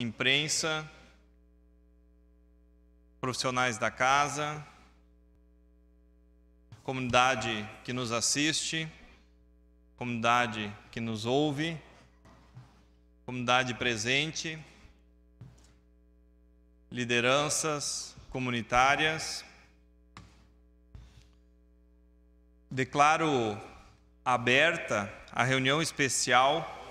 imprensa, profissionais da casa, comunidade que nos assiste, comunidade que nos ouve, comunidade presente, lideranças comunitárias. Declaro aberta a reunião especial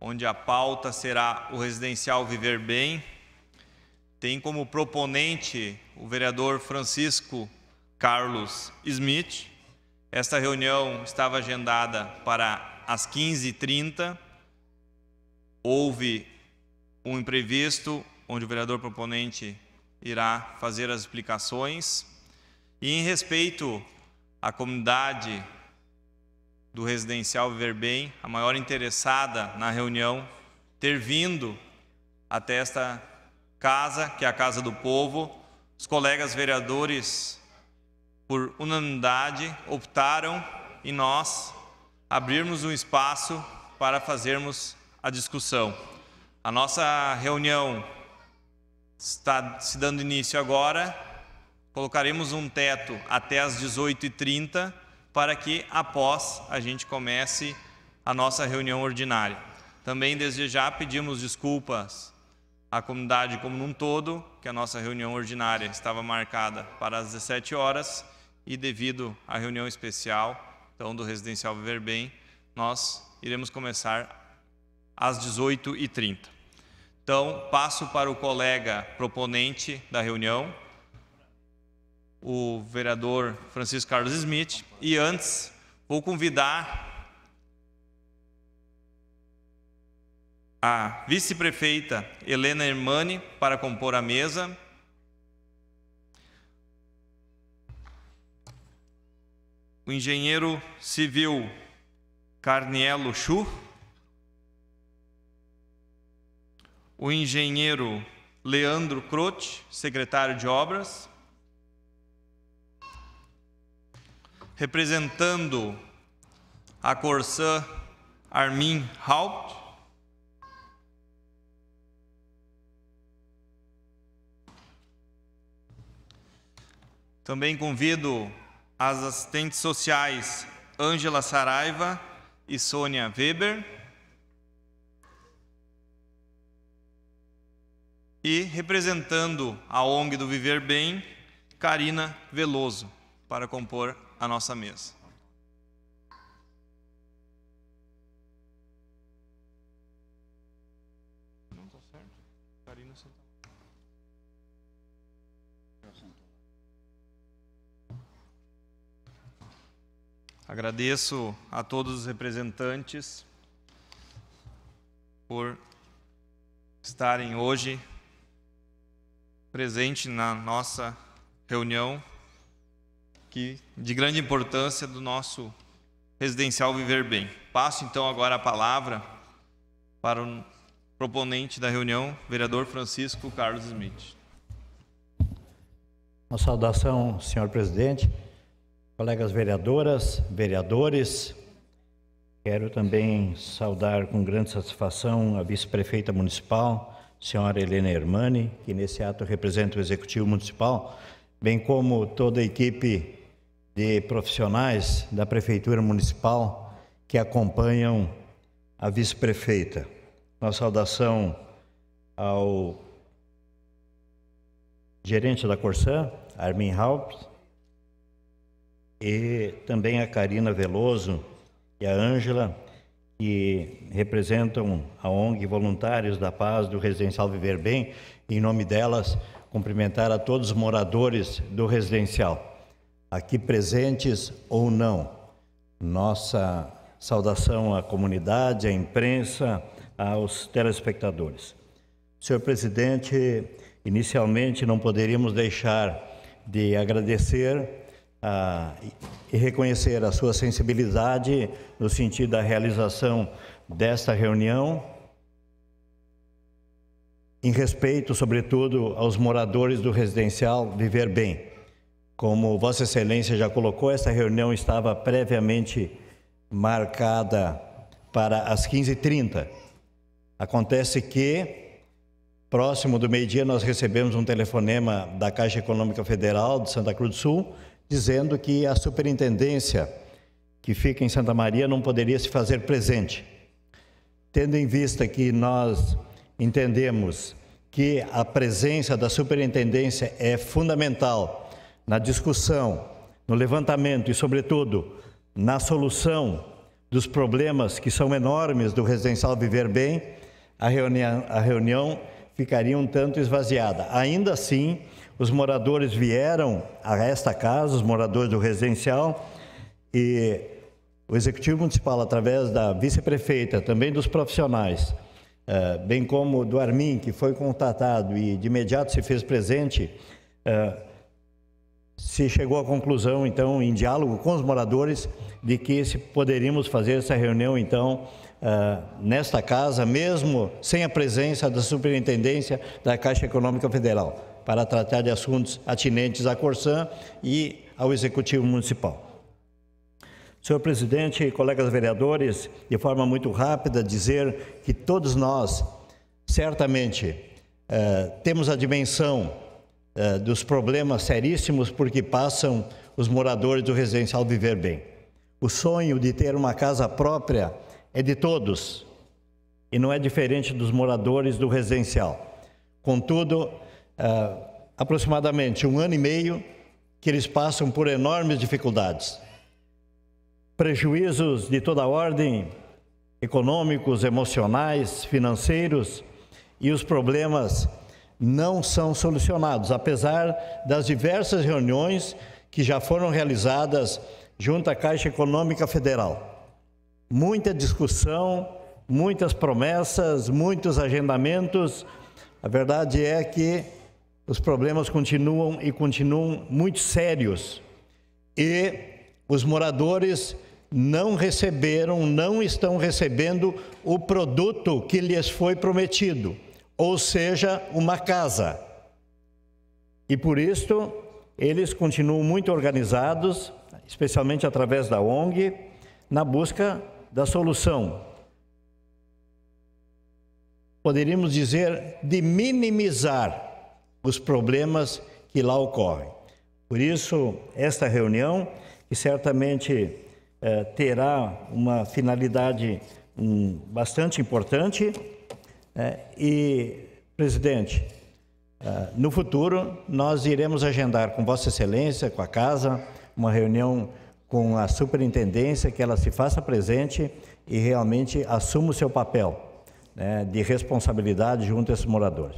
onde a pauta será o residencial Viver Bem, tem como proponente o vereador Francisco Carlos Smith. Esta reunião estava agendada para as 15h30. Houve um imprevisto, onde o vereador proponente irá fazer as explicações. E em respeito à comunidade do residencial Viver Bem, a maior interessada na reunião, ter vindo até esta casa, que é a casa do povo. Os colegas vereadores, por unanimidade, optaram e nós abrirmos um espaço para fazermos a discussão. A nossa reunião está se dando início agora. Colocaremos um teto até às 18h30 para que após a gente comece a nossa reunião ordinária. Também desde já pedimos desculpas à comunidade como um todo, que a nossa reunião ordinária estava marcada para as 17 horas e devido à reunião especial, então do residencial Viver Bem, nós iremos começar às 18h30. Então, passo para o colega proponente da reunião, o vereador Francisco Carlos Smith. E antes, vou convidar a vice-prefeita Helena Hermani para compor a mesa. O engenheiro civil Carnielo Chu. O engenheiro Leandro Crote, secretário de obras. representando a Corsã Armin Haupt. Também convido as assistentes sociais Ângela Saraiva e Sônia Weber. E representando a ONG do Viver Bem, Karina Veloso, para compor a nossa mesa. Não está certo. Agradeço a todos os representantes por estarem hoje presente na nossa reunião que de grande importância do nosso residencial Viver Bem. Passo então agora a palavra para o proponente da reunião, vereador Francisco Carlos Smith. Uma saudação, senhor presidente, colegas vereadoras, vereadores. Quero também saudar com grande satisfação a vice-prefeita municipal, senhora Helena Hermani, que nesse ato representa o Executivo Municipal, bem como toda a equipe de profissionais da Prefeitura Municipal que acompanham a vice-prefeita. Uma saudação ao gerente da Corsã, Armin Haupt, e também a Karina Veloso e a Ângela, que representam a ONG Voluntários da Paz do Residencial Viver Bem, em nome delas, cumprimentar a todos os moradores do residencial aqui presentes ou não. Nossa saudação à comunidade, à imprensa, aos telespectadores. Senhor presidente, inicialmente não poderíamos deixar de agradecer ah, e reconhecer a sua sensibilidade no sentido da realização desta reunião, em respeito, sobretudo, aos moradores do residencial Viver Bem. Como Vossa Excelência já colocou, essa reunião estava previamente marcada para as 15h30. Acontece que, próximo do meio-dia, nós recebemos um telefonema da Caixa Econômica Federal de Santa Cruz do Sul, dizendo que a superintendência que fica em Santa Maria não poderia se fazer presente. Tendo em vista que nós entendemos que a presença da superintendência é fundamental na discussão, no levantamento e, sobretudo, na solução dos problemas que são enormes do residencial Viver Bem, a reunião, a reunião ficaria um tanto esvaziada. Ainda assim, os moradores vieram a esta casa, os moradores do residencial, e o Executivo Municipal, através da vice-prefeita, também dos profissionais, eh, bem como do Armin, que foi contatado e de imediato se fez presente, eh, se chegou à conclusão, então, em diálogo com os moradores, de que se poderíamos fazer essa reunião, então, uh, nesta casa, mesmo sem a presença da superintendência da Caixa Econômica Federal, para tratar de assuntos atinentes à Corsã e ao Executivo Municipal. Senhor presidente, colegas vereadores, de forma muito rápida, dizer que todos nós, certamente, ah, temos a dimensão eh, dos problemas seríssimos por que passam os moradores do residencial Viver Bem. O sonho de ter uma casa própria é de todos e não é diferente dos moradores do residencial. Contudo, uh, aproximadamente um ano e meio que eles passam por enormes dificuldades. Prejuízos de toda ordem, econômicos, emocionais, financeiros e os problemas não são solucionados, apesar das diversas reuniões que já foram realizadas junto à Caixa Econômica Federal. Muita discussão, muitas promessas, muitos agendamentos. A verdade é que os problemas continuam e continuam muito sérios. E os moradores não receberam, não estão recebendo o produto que lhes foi prometido ou seja, uma casa. E por isso eles continuam muito organizados, especialmente através da ONG, na busca da solução. Poderíamos dizer de minimizar os problemas que lá ocorrem. Por isso, esta reunião, que certamente eh, terá uma finalidade um, bastante importante, é, e, presidente, é, no futuro nós iremos agendar com Vossa Excelência, com a Casa, uma reunião com a superintendência, que ela se faça presente e realmente assuma o seu papel né, de responsabilidade junto a esses moradores.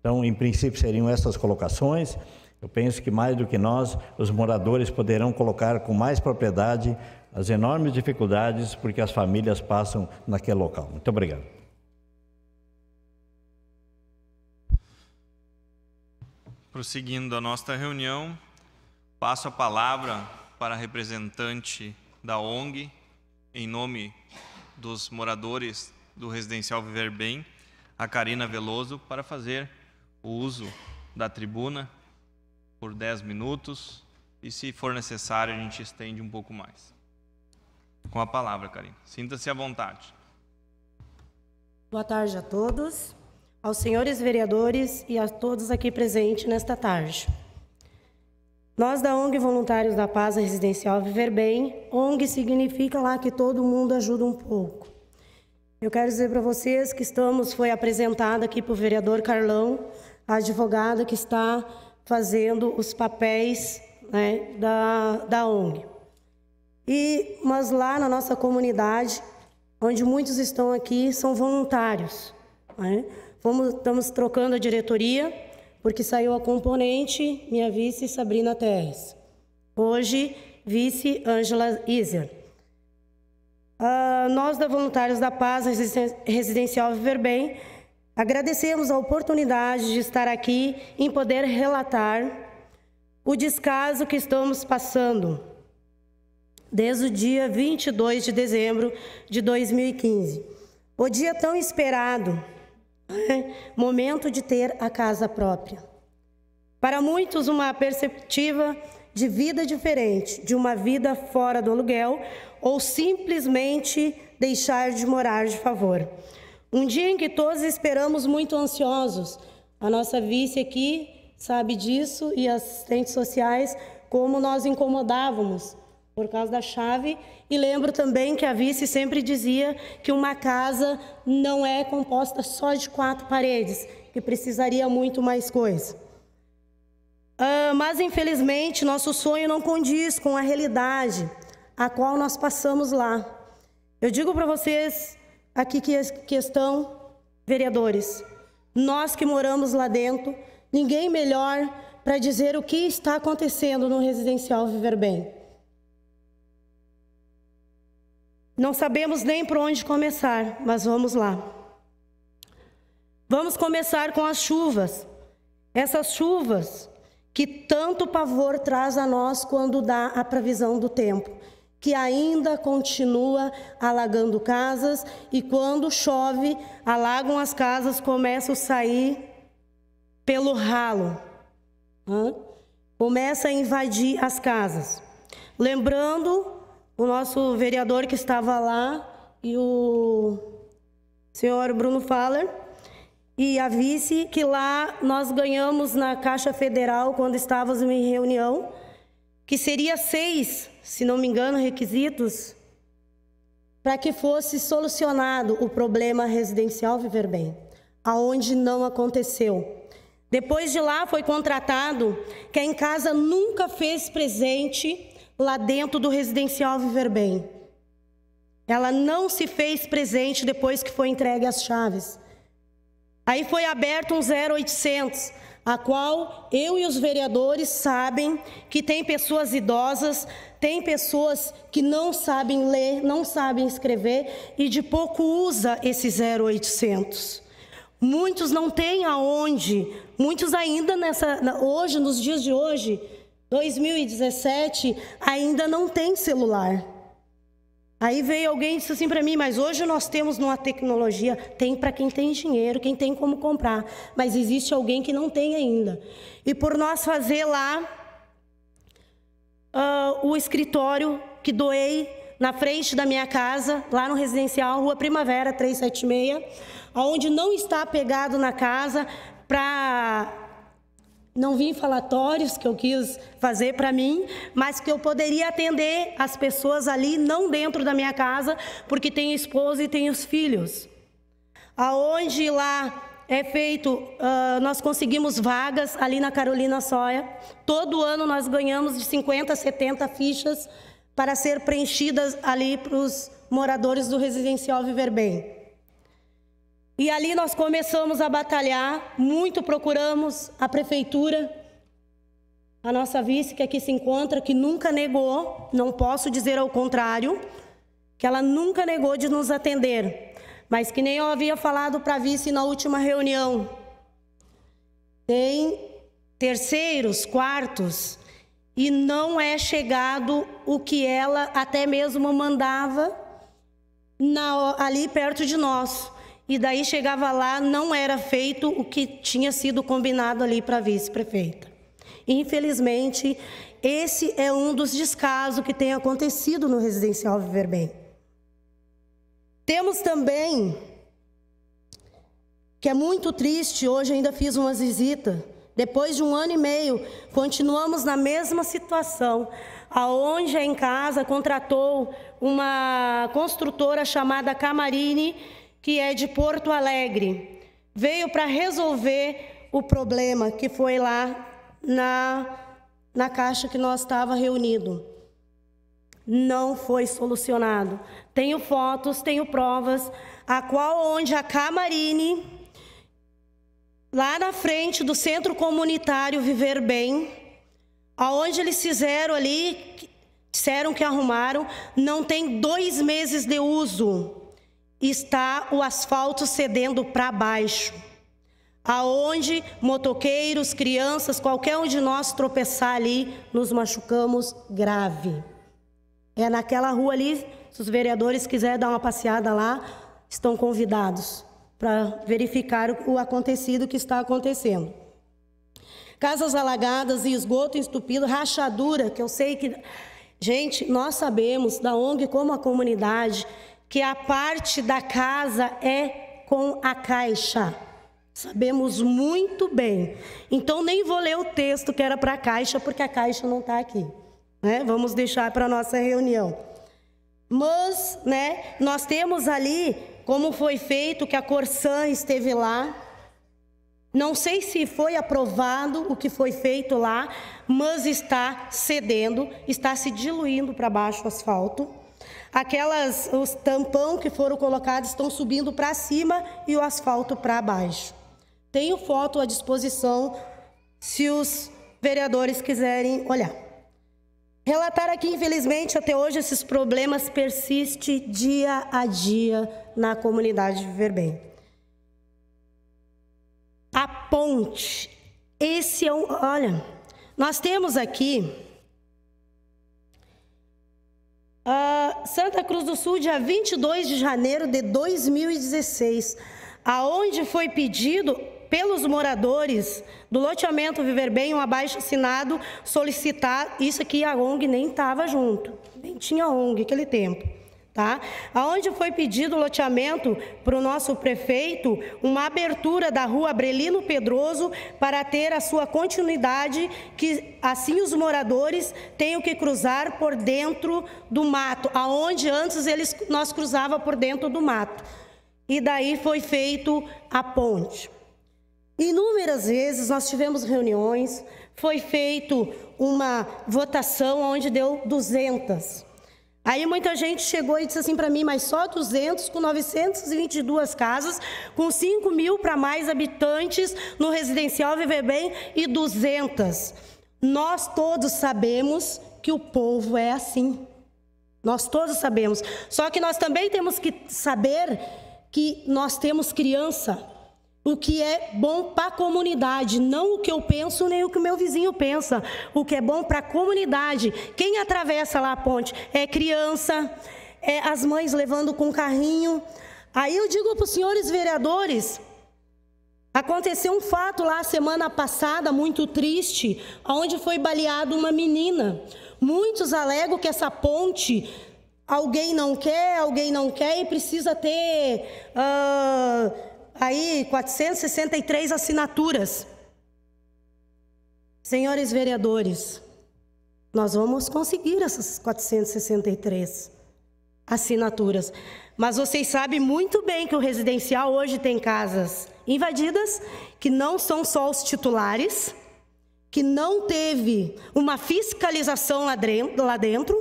Então, em princípio, seriam essas colocações. Eu penso que mais do que nós, os moradores poderão colocar com mais propriedade as enormes dificuldades porque as famílias passam naquele local. Muito obrigado. Prosseguindo a nossa reunião, passo a palavra para a representante da ONG, em nome dos moradores do residencial Viver Bem, a Karina Veloso, para fazer o uso da tribuna por 10 minutos e, se for necessário, a gente estende um pouco mais. Com a palavra, Karina. Sinta-se à vontade. Boa tarde a todos aos senhores vereadores e a todos aqui presentes nesta tarde. Nós da ONG Voluntários da Paz Residencial Viver Bem, ONG significa lá que todo mundo ajuda um pouco. Eu quero dizer para vocês que estamos, foi apresentada aqui para o vereador Carlão, a advogada que está fazendo os papéis né, da, da ONG. E, mas lá na nossa comunidade, onde muitos estão aqui, são voluntários. Né? estamos trocando a diretoria, porque saiu a componente, minha vice, Sabrina Terres. Hoje, vice, Ângela Iser. Uh, nós, da Voluntários da Paz Residencial Viver Bem agradecemos a oportunidade de estar aqui em poder relatar o descaso que estamos passando desde o dia 22 de dezembro de 2015. O dia tão esperado momento de ter a casa própria. Para muitos, uma perspectiva de vida diferente, de uma vida fora do aluguel ou simplesmente deixar de morar de favor. Um dia em que todos esperamos muito ansiosos. A nossa vice aqui sabe disso e assistentes sociais como nós incomodávamos por causa da chave. E lembro também que a vice sempre dizia que uma casa não é composta só de quatro paredes, que precisaria muito mais coisa. Ah, mas, infelizmente, nosso sonho não condiz com a realidade a qual nós passamos lá. Eu digo para vocês aqui que, que estão vereadores, nós que moramos lá dentro, ninguém melhor para dizer o que está acontecendo no residencial Viver Bem. Não sabemos nem por onde começar, mas vamos lá. Vamos começar com as chuvas. Essas chuvas que tanto pavor traz a nós quando dá a previsão do tempo, que ainda continua alagando casas e quando chove, alagam as casas, começam a sair pelo ralo. Começa a invadir as casas. Lembrando o nosso vereador que estava lá e o senhor Bruno Faller e a vice, que lá nós ganhamos na Caixa Federal quando estávamos em reunião, que seria seis, se não me engano, requisitos para que fosse solucionado o problema residencial Viver Bem, aonde não aconteceu. Depois de lá foi contratado que em casa nunca fez presente lá dentro do residencial Viver Bem. Ela não se fez presente depois que foi entregue as chaves. Aí foi aberto um 0800, a qual eu e os vereadores sabem que tem pessoas idosas, tem pessoas que não sabem ler, não sabem escrever e de pouco usa esse 0800. Muitos não têm aonde, muitos ainda nessa hoje nos dias de hoje 2017 ainda não tem celular. Aí veio alguém e disse assim para mim, mas hoje nós temos uma tecnologia, tem para quem tem dinheiro, quem tem como comprar, mas existe alguém que não tem ainda. E por nós fazer lá uh, o escritório que doei na frente da minha casa, lá no residencial, Rua Primavera 376, onde não está pegado na casa para não vim falatórios que eu quis fazer para mim, mas que eu poderia atender as pessoas ali, não dentro da minha casa, porque tenho esposa e tenho os filhos. Aonde lá é feito, uh, nós conseguimos vagas ali na Carolina Soia. Todo ano nós ganhamos de 50 a 70 fichas para ser preenchidas ali para os moradores do residencial Viver Bem. E ali nós começamos a batalhar, muito procuramos a prefeitura, a nossa vice que aqui se encontra, que nunca negou, não posso dizer ao contrário, que ela nunca negou de nos atender, mas que nem eu havia falado para a vice na última reunião. Tem terceiros, quartos, e não é chegado o que ela até mesmo mandava na, ali perto de nós. E daí chegava lá, não era feito o que tinha sido combinado ali para a vice-prefeita. Infelizmente, esse é um dos descasos que tem acontecido no residencial Viver Bem. Temos também, que é muito triste, hoje ainda fiz uma visita, depois de um ano e meio, continuamos na mesma situação, aonde em casa contratou uma construtora chamada Camarine, que é de Porto Alegre, veio para resolver o problema que foi lá na, na caixa que nós estava reunido. Não foi solucionado. Tenho fotos, tenho provas, a qual onde a Camarine, lá na frente do Centro Comunitário Viver Bem, aonde eles fizeram ali, disseram que arrumaram, não tem dois meses de uso está o asfalto cedendo para baixo, aonde motoqueiros, crianças, qualquer um de nós tropeçar ali, nos machucamos grave. É naquela rua ali, se os vereadores quiserem dar uma passeada lá, estão convidados para verificar o acontecido que está acontecendo. Casas alagadas e esgoto estupido, rachadura, que eu sei que Gente, nós sabemos da ONG como a comunidade que a parte da casa é com a caixa. Sabemos muito bem. Então, nem vou ler o texto que era para a caixa, porque a caixa não está aqui. Né? Vamos deixar para a nossa reunião. Mas, né, nós temos ali como foi feito, que a Corsã esteve lá. Não sei se foi aprovado o que foi feito lá, mas está cedendo, está se diluindo para baixo o asfalto. Aquelas os tampão que foram colocados estão subindo para cima e o asfalto para baixo. Tenho foto à disposição se os vereadores quiserem olhar. Relatar aqui, infelizmente, até hoje esses problemas persistem dia a dia na comunidade de Verbem. A ponte, esse é um, olha, nós temos aqui uh, Santa Cruz do Sul, dia 22 de janeiro de 2016, aonde foi pedido pelos moradores do loteamento Viver Bem, um abaixo assinado, solicitar, isso aqui a ONG nem estava junto, nem tinha ONG naquele tempo Tá? Aonde foi pedido o loteamento para o nosso prefeito, uma abertura da rua Abrelino Pedroso para ter a sua continuidade, que assim os moradores tenham que cruzar por dentro do mato, aonde antes eles, nós cruzava por dentro do mato. E daí foi feito a ponte. Inúmeras vezes nós tivemos reuniões, foi feito uma votação onde deu 200 Aí muita gente chegou e disse assim para mim, mas só 200 com 922 casas, com 5 mil para mais habitantes no residencial Viver Bem e 200. Nós todos sabemos que o povo é assim. Nós todos sabemos. Só que nós também temos que saber que nós temos criança o que é bom para a comunidade, não o que eu penso nem o que o meu vizinho pensa, o que é bom para a comunidade. Quem atravessa lá a ponte é criança, é as mães levando com carrinho. Aí eu digo para os senhores vereadores, aconteceu um fato lá semana passada muito triste, onde foi baleada uma menina. Muitos alegam que essa ponte alguém não quer, alguém não quer e precisa ter uh, aí 463 assinaturas. Senhores vereadores, nós vamos conseguir essas 463 assinaturas. Mas vocês sabem muito bem que o residencial hoje tem casas invadidas, que não são só os titulares, que não teve uma fiscalização lá dentro.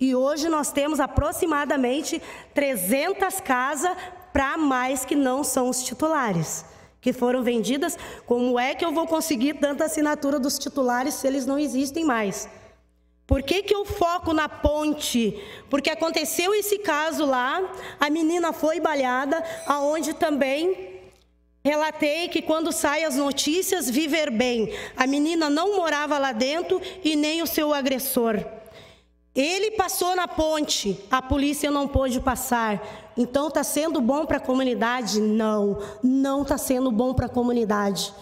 E hoje nós temos aproximadamente 300 casas para mais que não são os titulares, que foram vendidas. Como é que eu vou conseguir tanta assinatura dos titulares se eles não existem mais? Por que, que eu foco na ponte? Porque aconteceu esse caso lá, a menina foi baleada, aonde também Relatei que quando saem as notícias, viver bem. A menina não morava lá dentro e nem o seu agressor. Ele passou na ponte, a polícia não pôde passar. Então está sendo bom para a comunidade? Não, não está sendo bom para a comunidade.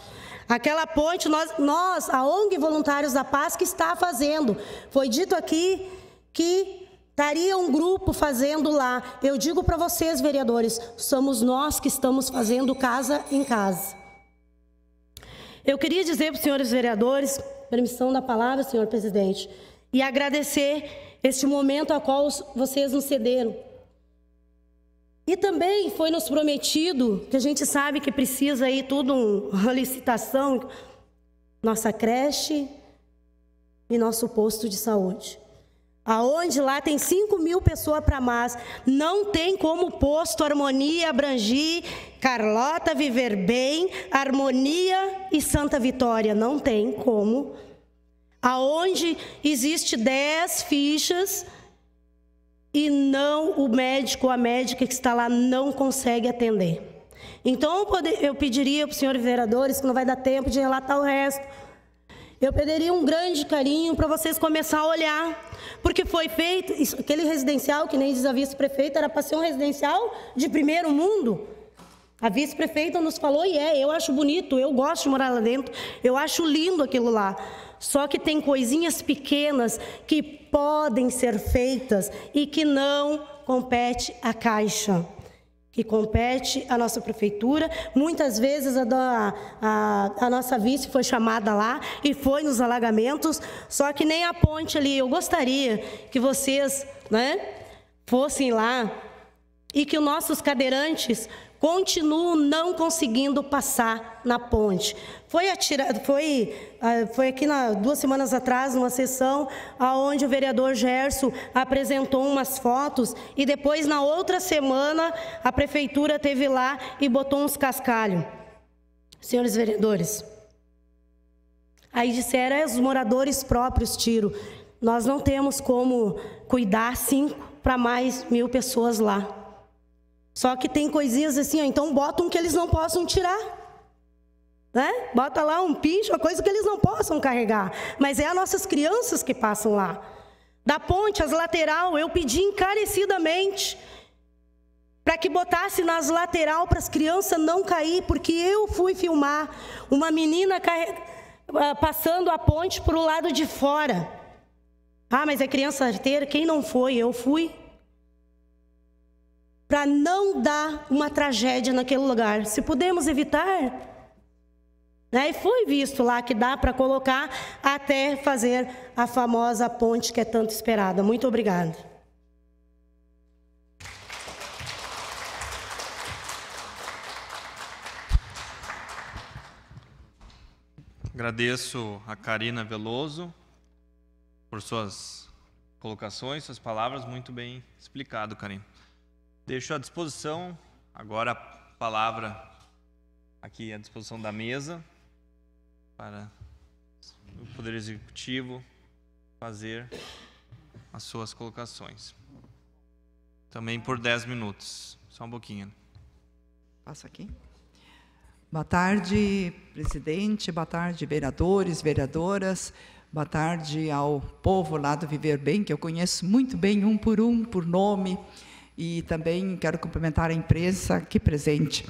Aquela ponte, nós, nós, a ONG Voluntários da Paz, que está fazendo. Foi dito aqui que estaria um grupo fazendo lá. Eu digo para vocês, vereadores, somos nós que estamos fazendo casa em casa. Eu queria dizer para os senhores vereadores, permissão da palavra, senhor presidente, e agradecer este momento a qual vocês nos cederam. E também foi nos prometido, que a gente sabe que precisa aí tudo uma licitação, nossa creche e nosso posto de saúde. Aonde lá tem 5 mil pessoas para mais, não tem como posto Harmonia abrangir Carlota, Viver Bem, Harmonia e Santa Vitória. Não tem como. Aonde existe 10 fichas e não o médico ou a médica que está lá não consegue atender. Então, eu pediria para o senhor vereadores, que não vai dar tempo de relatar o resto, eu pediria um grande carinho para vocês começar a olhar, porque foi feito, isso, aquele residencial, que nem diz a vice-prefeita, era para ser um residencial de primeiro mundo. A vice-prefeita nos falou, e é, eu acho bonito, eu gosto de morar lá dentro, eu acho lindo aquilo lá. Só que tem coisinhas pequenas que podem ser feitas e que não compete à Caixa, que compete à nossa prefeitura. Muitas vezes a, a, a nossa vice foi chamada lá e foi nos alagamentos, só que nem a ponte ali. Eu gostaria que vocês né, fossem lá e que os nossos cadeirantes continuo não conseguindo passar na ponte. Foi, atirado, foi, ah, foi aqui na, duas semanas atrás, numa sessão, onde o vereador Gerson apresentou umas fotos e depois, na outra semana, a prefeitura teve lá e botou uns cascalhos. Senhores vereadores, aí disseram, é, os moradores próprios tiro. Nós não temos como cuidar cinco para mais mil pessoas lá. Só que tem coisinhas assim, ó, então bota um que eles não possam tirar. Né? Bota lá um picho, uma coisa que eles não possam carregar. Mas é as nossas crianças que passam lá. Da ponte às lateral, eu pedi encarecidamente para que botasse nas lateral para as crianças não cair, porque eu fui filmar uma menina carre... Ah, passando a ponte para o lado de fora. Ah, mas é criança arteira? Quem não foi? Eu fui para não dar uma tragédia naquele lugar. Se pudemos evitar, né? E foi visto lá que dá para colocar até fazer a famosa ponte que é tanto esperada. Muito obrigada. Agradeço a Karina Veloso por suas colocações, suas palavras muito bem explicado, Karina. Deixo à disposição agora a palavra aqui à disposição da mesa para o Poder Executivo fazer as suas colocações. Também por 10 minutos, só um pouquinho. Passa aqui. Boa tarde, presidente, boa tarde, vereadores, vereadoras. Boa tarde ao povo lá do Viver Bem, que eu conheço muito bem, um por um, por nome. E também quero cumprimentar a imprensa que presente.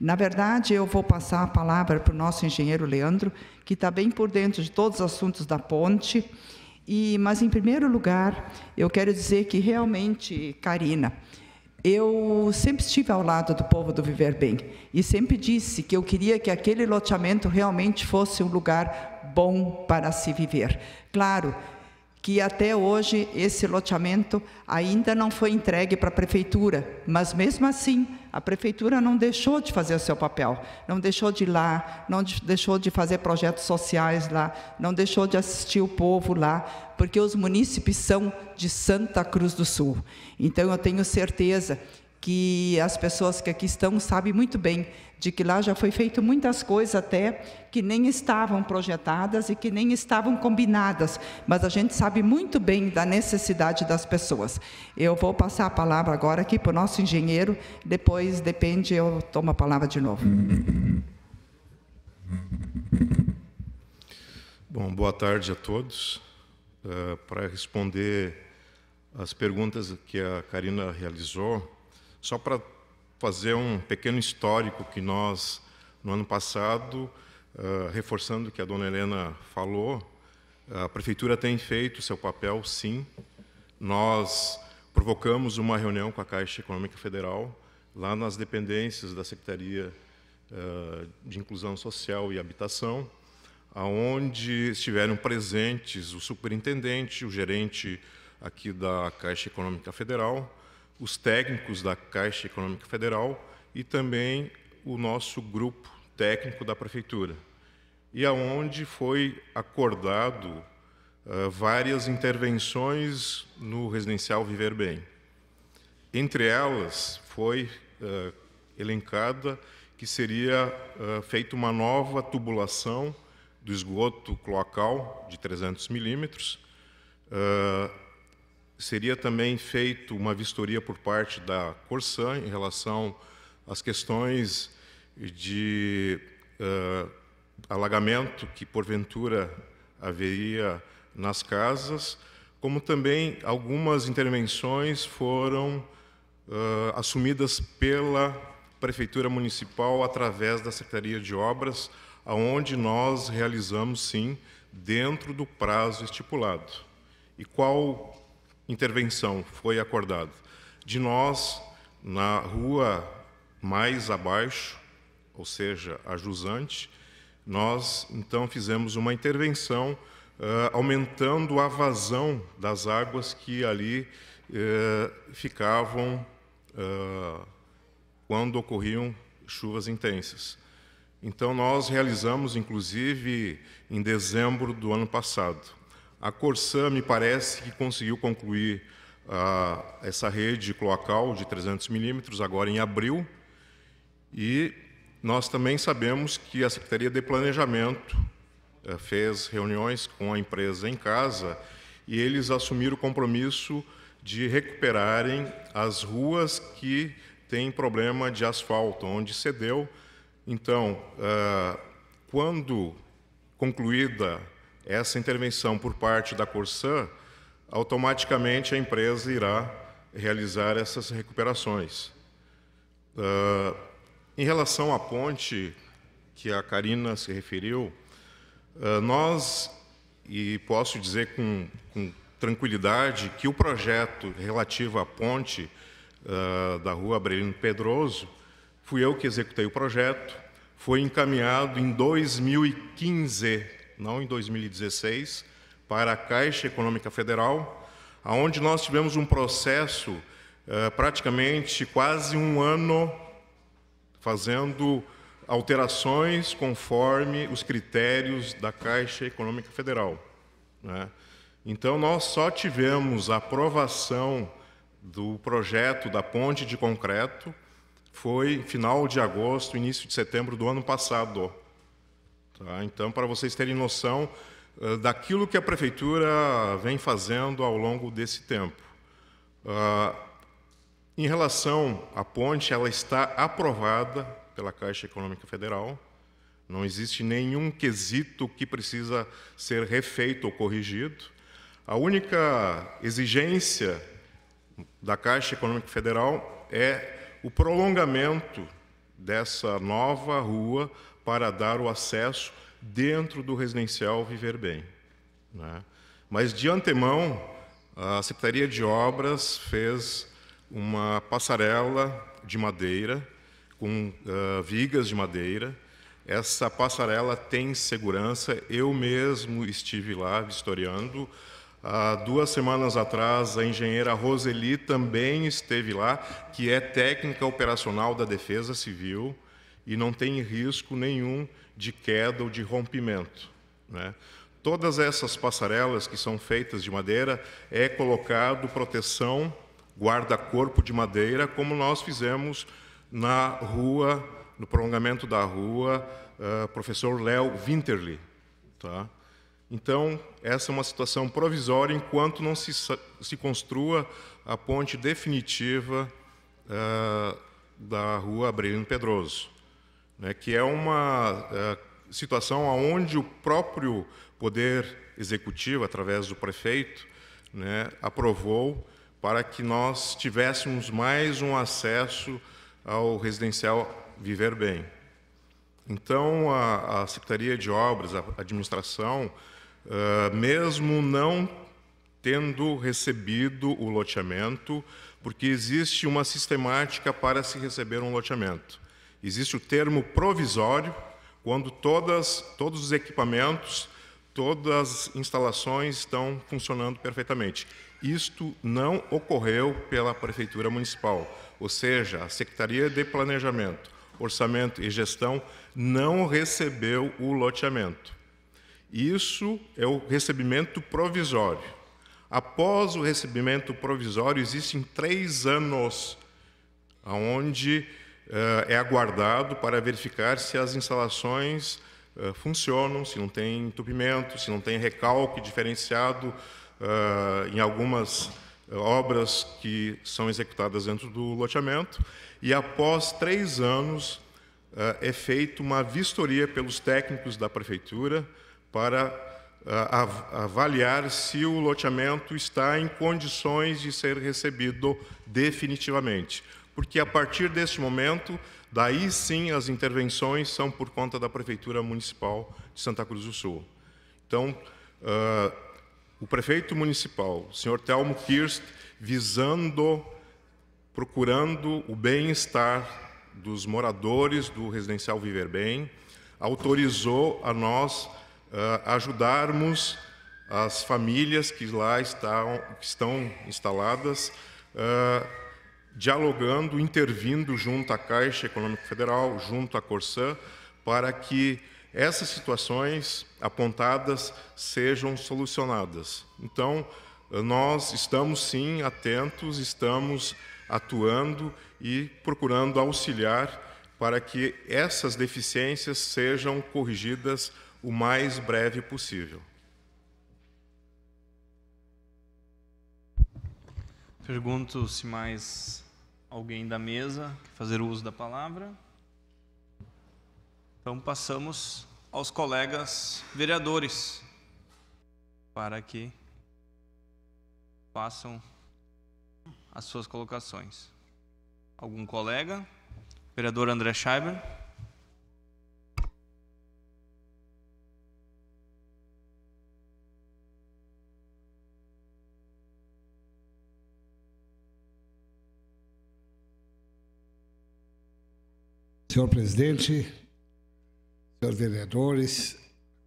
Na verdade, eu vou passar a palavra para o nosso engenheiro Leandro, que está bem por dentro de todos os assuntos da ponte. E, mas, em primeiro lugar, eu quero dizer que realmente, Karina, eu sempre estive ao lado do povo do Viver Bem e sempre disse que eu queria que aquele loteamento realmente fosse um lugar bom para se viver. Claro que até hoje esse loteamento ainda não foi entregue para a prefeitura, mas mesmo assim a prefeitura não deixou de fazer o seu papel, não deixou de ir lá, não deixou de fazer projetos sociais lá, não deixou de assistir o povo lá, porque os munícipes são de Santa Cruz do Sul. Então eu tenho certeza que as pessoas que aqui estão sabem muito bem de que lá já foi feito muitas coisas até que nem estavam projetadas e que nem estavam combinadas, mas a gente sabe muito bem da necessidade das pessoas. Eu vou passar a palavra agora aqui para o nosso engenheiro, depois depende eu tomo a palavra de novo. Bom, boa tarde a todos. Uh, para responder as perguntas que a Karina realizou, só para fazer um pequeno histórico que nós, no ano passado, uh, reforçando o que a dona Helena falou, a prefeitura tem feito seu papel, sim. Nós provocamos uma reunião com a Caixa Econômica Federal, lá nas dependências da Secretaria uh, de Inclusão Social e Habitação, aonde estiveram presentes o superintendente, o gerente aqui da Caixa Econômica Federal, os técnicos da Caixa Econômica Federal e também o nosso grupo técnico da prefeitura. E aonde foi acordado uh, várias intervenções no residencial Viver Bem. Entre elas foi uh, elencada que seria uh, feita uma nova tubulação do esgoto cloacal de 300 milímetros, uh, seria também feito uma vistoria por parte da Corsã em relação às questões de uh, alagamento que porventura haveria nas casas, como também algumas intervenções foram uh, assumidas pela prefeitura municipal através da Secretaria de Obras, aonde nós realizamos sim dentro do prazo estipulado. E qual intervenção foi acordado. De nós, na rua mais abaixo, ou seja, a Jusante, nós então fizemos uma intervenção uh, aumentando a vazão das águas que ali uh, ficavam uh, quando ocorriam chuvas intensas. Então nós realizamos, inclusive, em dezembro do ano passado, a Corsã, me parece, que conseguiu concluir ah, essa rede cloacal de 300 milímetros agora em abril. E nós também sabemos que a Secretaria de Planejamento eh, fez reuniões com a empresa em casa e eles assumiram o compromisso de recuperarem as ruas que têm problema de asfalto, onde cedeu. Então, ah, quando concluída essa intervenção por parte da Corsã, automaticamente a empresa irá realizar essas recuperações. Uh, em relação à ponte que a Karina se referiu, uh, nós, e posso dizer com, com, tranquilidade, que o projeto relativo à ponte uh, da rua Abrelino Pedroso, fui eu que executei o projeto, foi encaminhado em 2015 não em 2016, para a Caixa Econômica Federal, aonde nós tivemos um processo eh, praticamente quase um ano fazendo alterações conforme os critérios da Caixa Econômica Federal. Né? Então, nós só tivemos a aprovação do projeto da ponte de concreto foi final de agosto, início de setembro do ano passado. Tá? Então, para vocês terem noção eh, daquilo que a prefeitura vem fazendo ao longo desse tempo. Ah, em relação à ponte, ela está aprovada pela Caixa Econômica Federal. Não existe nenhum quesito que precisa ser refeito ou corrigido. A única exigência da Caixa Econômica Federal é o prolongamento dessa nova rua para dar o acesso dentro do residencial Viver Bem. Né? Mas, de antemão, a Secretaria de Obras fez uma passarela de madeira, com uh, vigas de madeira. Essa passarela tem segurança. Eu mesmo estive lá vistoriando. Há duas semanas atrás, a engenheira Roseli também esteve lá, que é técnica operacional da Defesa Civil e não tem risco nenhum de queda ou de rompimento. Né? Todas essas passarelas que são feitas de madeira é colocado proteção, guarda-corpo de madeira, como nós fizemos na rua, no prolongamento da rua, uh, professor Léo Winterly. Tá? Então, essa é uma situação provisória enquanto não se, se construa a ponte definitiva uh, da rua Abreu Pedroso né, que é uma é, situação onde o próprio Poder Executivo, através do prefeito, né, aprovou para que nós tivéssemos mais um acesso ao residencial Viver Bem. Então, a, a Secretaria de Obras, a administração, uh, mesmo não tendo recebido o loteamento, porque existe uma sistemática para se receber um loteamento. Existe o termo provisório, quando todas, todos os equipamentos, todas as instalações estão funcionando perfeitamente. Isto não ocorreu pela Prefeitura Municipal, ou seja, a Secretaria de Planejamento, Orçamento e Gestão não recebeu o loteamento. Isso é o recebimento provisório. Após o recebimento provisório, existem três anos onde eh, é aguardado para verificar se as instalações eh, funcionam, se não tem entupimento, se não tem recalque diferenciado eh, em algumas obras que são executadas dentro do loteamento. E após três anos é feita uma vistoria pelos técnicos da prefeitura para avaliar se o loteamento está em condições de ser recebido definitivamente porque a partir deste momento, daí sim as intervenções são por conta da Prefeitura Municipal de Santa Cruz do Sul. Então, uh, o prefeito municipal, o senhor Telmo Kirst, visando, procurando o bem-estar dos moradores do residencial Viver Bem, autorizou a nós uh, ajudarmos as famílias que lá estão, que estão instaladas uh, dialogando, intervindo junto à Caixa Econômica Federal, junto à Corsã, para que essas situações apontadas sejam solucionadas. Então, nós estamos sim atentos, estamos atuando e procurando auxiliar para que essas deficiências sejam corrigidas o mais breve possível. Pergunto se mais alguém da mesa quer fazer uso da palavra? Então passamos aos colegas vereadores para que façam as suas colocações. Algum colega? Vereador André Scheiber. Senhor presidente, senhores vereadores,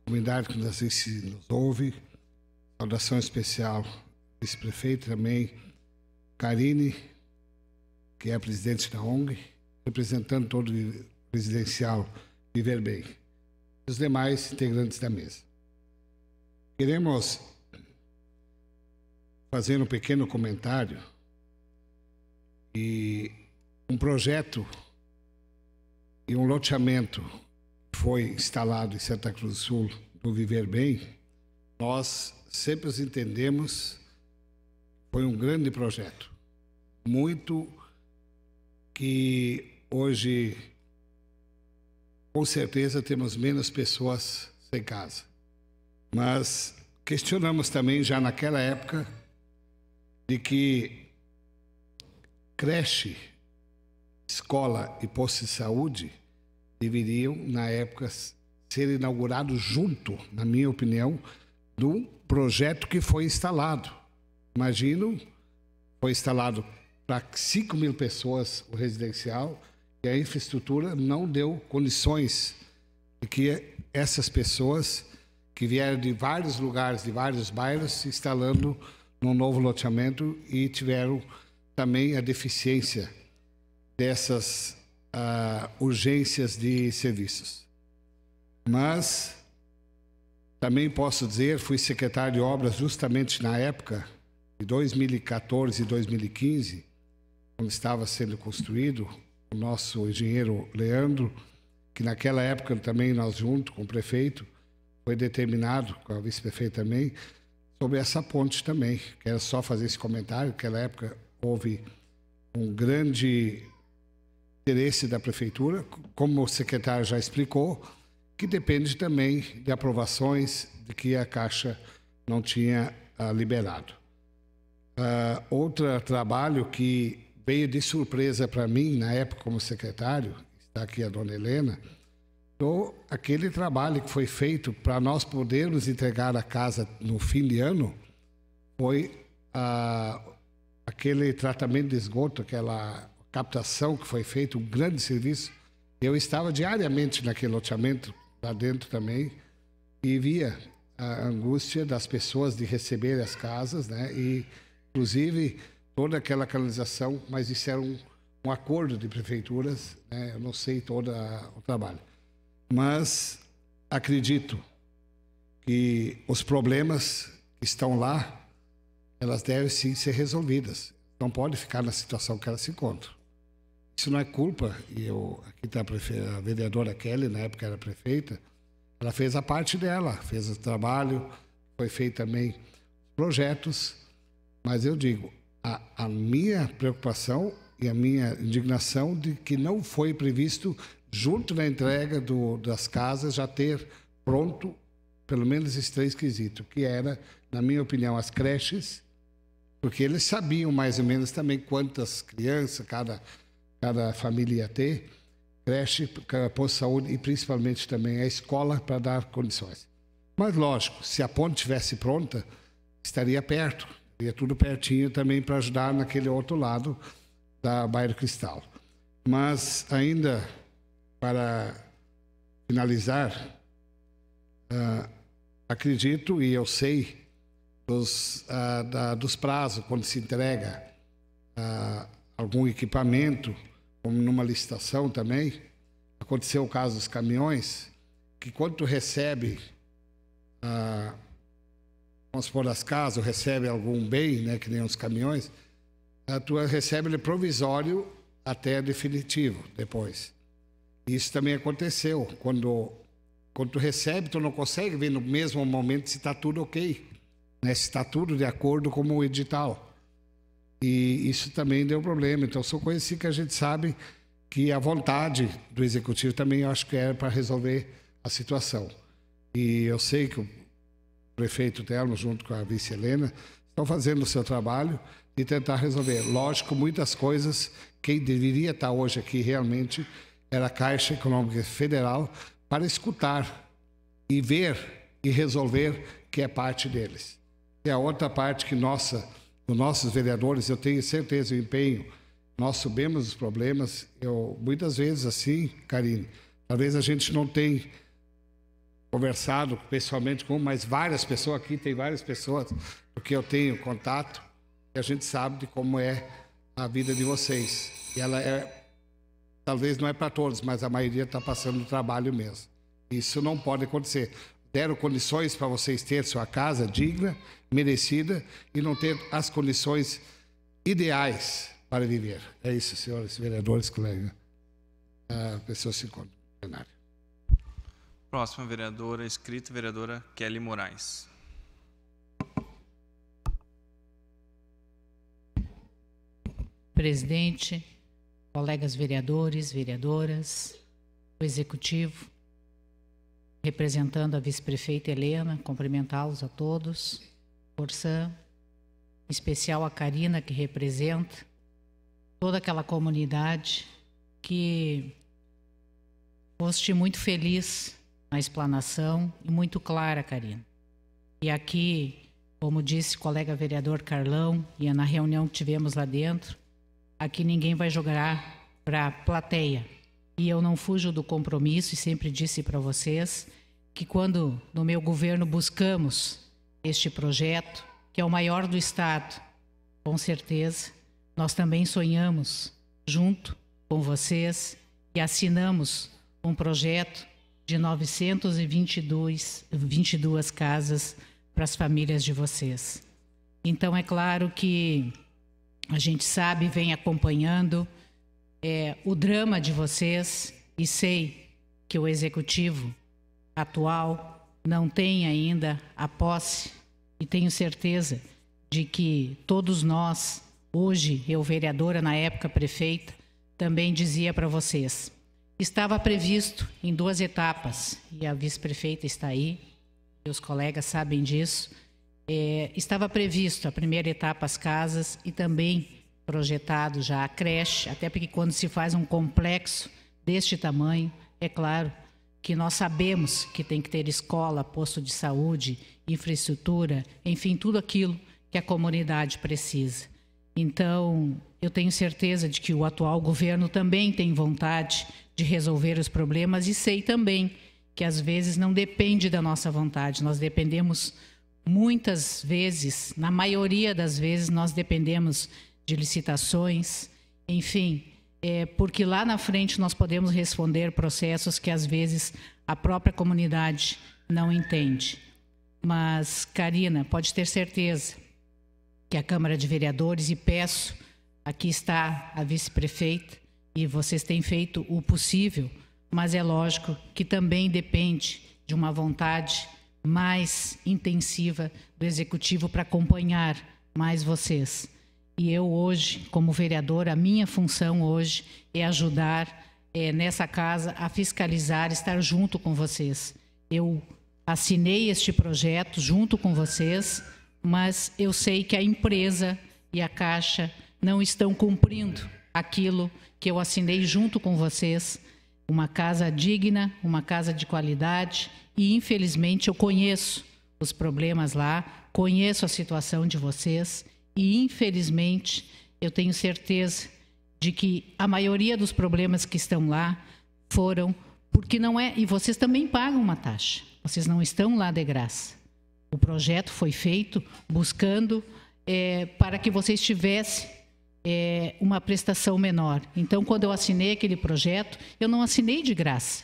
comunidade que nos, nos ouve, saudação especial vice-prefeito também, Karine, que é a presidente da ONG, representando todo o presidencial Viver Bem, e os demais integrantes da mesa. Queremos fazer um pequeno comentário e um projeto e um loteamento foi instalado em Santa Cruz do Sul, do Viver Bem, nós sempre entendemos foi um grande projeto. Muito que hoje, com certeza, temos menos pessoas sem casa. Mas questionamos também, já naquela época, de que creche escola e posto de saúde deveriam, na época, ser inaugurados junto, na minha opinião, do projeto que foi instalado. Imagino, foi instalado para 5 mil pessoas o residencial e a infraestrutura não deu condições de que essas pessoas que vieram de vários lugares, de vários bairros, se instalando num novo loteamento e tiveram também a deficiência dessas ah, urgências de serviços. Mas também posso dizer, fui secretário de obras justamente na época de 2014 e 2015, quando estava sendo construído o nosso engenheiro Leandro, que naquela época também nós junto com o prefeito foi determinado com a vice-prefeita também sobre essa ponte também. Quero só fazer esse comentário, naquela época houve um grande interesse da prefeitura, como o secretário já explicou, que depende também de aprovações de que a Caixa não tinha ah, liberado. Uh, outro trabalho que veio de surpresa para mim, na época como secretário, está aqui a dona Helena, do, aquele trabalho que foi feito para nós podermos entregar a casa no fim de ano, foi ah, aquele tratamento de esgoto, aquela captação que foi feito um grande serviço. Eu estava diariamente naquele loteamento, lá dentro também, e via a angústia das pessoas de receber as casas, né? E, inclusive, toda aquela canalização, mas isso era um, um acordo de prefeituras, né? Eu não sei todo a, o trabalho. Mas acredito que os problemas que estão lá, elas devem sim ser resolvidas. Não pode ficar na situação que elas se encontram. Isso não é culpa, e eu, aqui está a, a, vereadora Kelly, na época era prefeita, ela fez a parte dela, fez o trabalho, foi feito também projetos, mas eu digo, a, a minha preocupação e a minha indignação de que não foi previsto, junto na entrega do, das casas, já ter pronto pelo menos esses três quesitos, que era, na minha opinião, as creches, porque eles sabiam mais ou menos também quantas crianças cada cada família ia ter, creche, posto de saúde e principalmente também a escola para dar condições. Mas lógico, se a ponte estivesse pronta, estaria perto, estaria tudo pertinho também para ajudar naquele outro lado da Bairro Cristal. Mas ainda para finalizar, uh, acredito e eu sei dos, uh, da, dos prazos quando se entrega uh, algum equipamento numa licitação também, aconteceu o caso dos caminhões, que quando tu recebe, ah, vamos supor, as casas, ou recebe algum bem, né, que nem os caminhões, ah, tu recebe ele provisório até definitivo, depois. Isso também aconteceu. Quando, quando tu recebe, tu não consegue ver no mesmo momento se está tudo ok, né, se está tudo de acordo com o edital e isso também deu problema. Então, só conheci que a gente sabe que a vontade do executivo também eu acho que era para resolver a situação. E eu sei que o prefeito Telmo, junto com a vice Helena, estão fazendo o seu trabalho de tentar resolver. Lógico, muitas coisas, quem deveria estar hoje aqui realmente era a Caixa Econômica Federal para escutar e ver e resolver que é parte deles. E a outra parte que, nossa, dos nossos vereadores, eu tenho certeza, o empenho, nós subimos os problemas. Eu, muitas vezes assim, Karine, talvez a gente não tenha conversado pessoalmente com, mas várias pessoas aqui, tem várias pessoas, porque eu tenho contato, e a gente sabe de como é a vida de vocês. E ela é, talvez não é para todos, mas a maioria está passando trabalho mesmo. Isso não pode acontecer deram condições para vocês ter sua casa digna, merecida e não ter as condições ideais para viver. É isso, senhores vereadores, colega. É a pessoa se encontra plenário. Próxima vereadora escrita, vereadora Kelly Moraes. Presidente, colegas vereadores, vereadoras, o executivo, representando a vice-prefeita Helena, cumprimentá-los a todos, Corsã, em especial a Karina, que representa toda aquela comunidade que foste muito feliz na explanação e muito clara, Karina. E aqui, como disse o colega vereador Carlão, e é na reunião que tivemos lá dentro, aqui ninguém vai jogar para a plateia. E eu não fujo do compromisso e sempre disse para vocês que quando no meu governo buscamos este projeto, que é o maior do estado, com certeza, nós também sonhamos junto com vocês e assinamos um projeto de 922 22 casas para as famílias de vocês. Então é claro que a gente sabe, vem acompanhando é, o drama de vocês e sei que o executivo atual não tem ainda a posse e tenho certeza de que todos nós, hoje eu vereadora, na época prefeita, também dizia para vocês. Estava previsto em duas etapas, e a vice-prefeita está aí, e os colegas sabem disso. É, estava previsto a primeira etapa as casas e também projetado já a creche, até porque quando se faz um complexo deste tamanho, é claro que nós sabemos que tem que ter escola, posto de saúde, infraestrutura, enfim, tudo aquilo que a comunidade precisa. Então, eu tenho certeza de que o atual governo também tem vontade de resolver os problemas e sei também que às vezes não depende da nossa vontade, nós dependemos muitas vezes, na maioria das vezes, nós dependemos de licitações, enfim, é, porque lá na frente nós podemos responder processos que às vezes a própria comunidade não entende. Mas, Karina, pode ter certeza que a Câmara de Vereadores, e peço, aqui está a vice-prefeita, e vocês têm feito o possível, mas é lógico que também depende de uma vontade mais intensiva do executivo para acompanhar mais vocês. E eu hoje, como vereadora, a minha função hoje é ajudar é, nessa casa a fiscalizar, estar junto com vocês. Eu assinei este projeto junto com vocês, mas eu sei que a empresa e a Caixa não estão cumprindo aquilo que eu assinei junto com vocês. Uma casa digna, uma casa de qualidade, e infelizmente eu conheço os problemas lá, conheço a situação de vocês e infelizmente eu tenho certeza de que a maioria dos problemas que estão lá foram porque não é, e vocês também pagam uma taxa. Vocês não estão lá de graça. O projeto foi feito buscando é, para que vocês tivessem é, uma prestação menor. Então, quando eu assinei aquele projeto, eu não assinei de graça.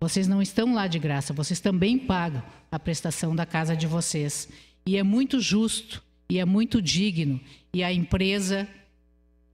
Vocês não estão lá de graça, vocês também pagam a prestação da casa de vocês. E é muito justo e é muito digno. E a empresa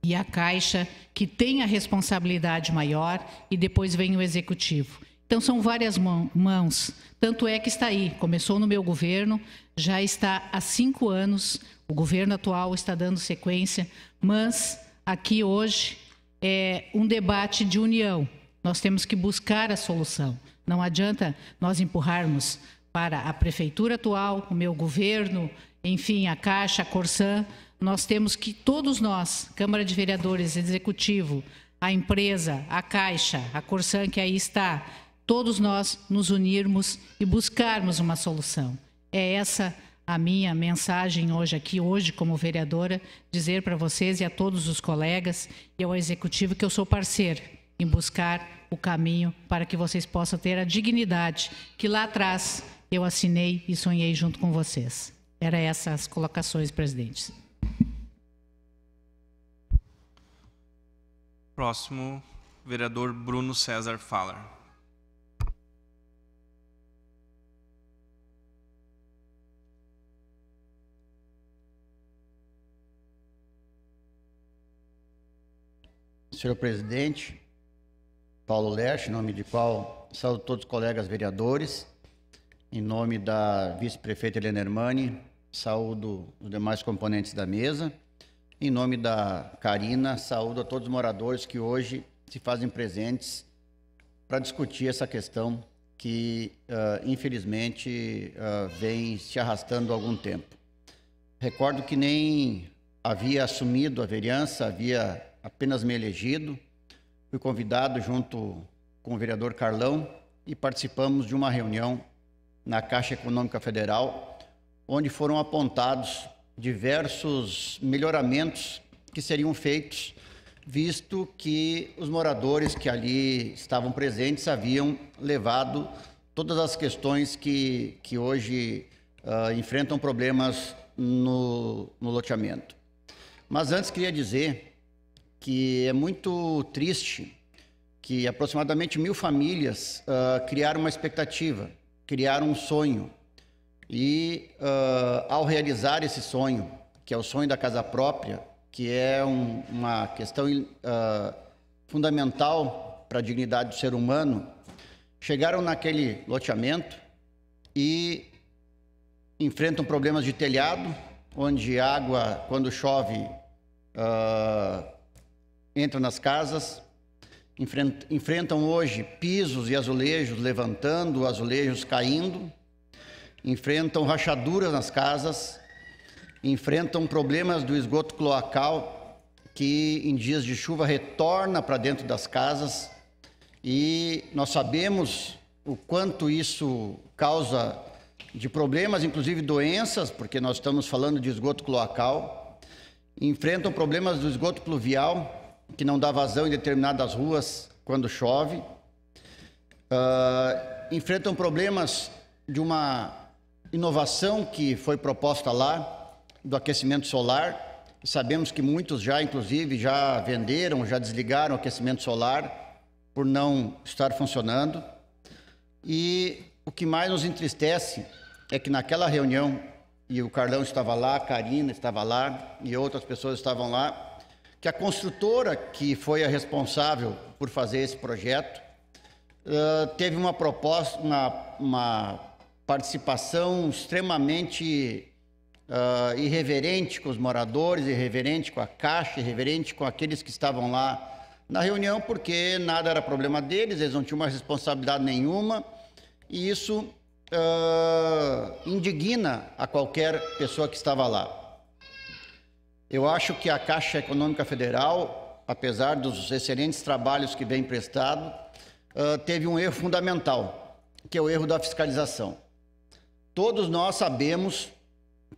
e a Caixa, que tem a responsabilidade maior, e depois vem o executivo. Então, são várias mãos. Tanto é que está aí. Começou no meu governo, já está há cinco anos. O governo atual está dando sequência, mas aqui hoje é um debate de união. Nós temos que buscar a solução. Não adianta nós empurrarmos para a prefeitura atual, o meu governo, enfim, a Caixa, a Corsã, nós temos que todos nós, Câmara de Vereadores, Executivo, a empresa, a Caixa, a Corsã que aí está, todos nós nos unirmos e buscarmos uma solução. É essa a minha mensagem hoje aqui, hoje como vereadora, dizer para vocês e a todos os colegas e ao executivo que eu sou parceiro em buscar o caminho para que vocês possam ter a dignidade que lá atrás eu assinei e sonhei junto com vocês. Era essas colocações, presidente. Próximo, vereador Bruno César Faller. Senhor presidente, Paulo Leste, em nome de qual saúdo todos os colegas vereadores em nome da vice-prefeita Helena Hermani, saúdo os demais componentes da mesa. Em nome da Karina, saúdo a todos os moradores que hoje se fazem presentes para discutir essa questão que, uh, infelizmente, uh, vem se arrastando há algum tempo. Recordo que nem havia assumido a vereança, havia apenas me elegido. Fui convidado junto com o vereador Carlão e participamos de uma reunião na Caixa Econômica Federal, onde foram apontados diversos melhoramentos que seriam feitos, visto que os moradores que ali estavam presentes haviam levado todas as questões que, que hoje uh, enfrentam problemas no, no loteamento. Mas antes queria dizer que é muito triste que aproximadamente mil famílias uh, criaram uma expectativa criar um sonho. E uh, ao realizar esse sonho, que é o sonho da casa própria, que é um, uma questão uh, fundamental para a dignidade do ser humano, chegaram naquele loteamento e enfrentam problemas de telhado, onde água, quando chove, uh, entra nas casas, enfrentam hoje pisos e azulejos levantando, azulejos caindo, enfrentam rachaduras nas casas, enfrentam problemas do esgoto cloacal que em dias de chuva retorna para dentro das casas e nós sabemos o quanto isso causa de problemas, inclusive doenças, porque nós estamos falando de esgoto cloacal, enfrentam problemas do esgoto pluvial, que não dá vazão em determinadas ruas quando chove, uh, enfrentam problemas de uma inovação que foi proposta lá, do aquecimento solar. Sabemos que muitos já, inclusive, já venderam, já desligaram o aquecimento solar por não estar funcionando. E o que mais nos entristece é que naquela reunião, e o Carlão estava lá, a Karina estava lá e outras pessoas estavam lá, que a construtora que foi a responsável por fazer esse projeto teve uma proposta, uma, uma participação extremamente uh, irreverente com os moradores, irreverente com a Caixa, irreverente com aqueles que estavam lá na reunião, porque nada era problema deles, eles não tinham uma responsabilidade nenhuma, e isso uh, indigna a qualquer pessoa que estava lá. Eu acho que a Caixa Econômica Federal, apesar dos excelentes trabalhos que vem prestado, teve um erro fundamental, que é o erro da fiscalização. Todos nós sabemos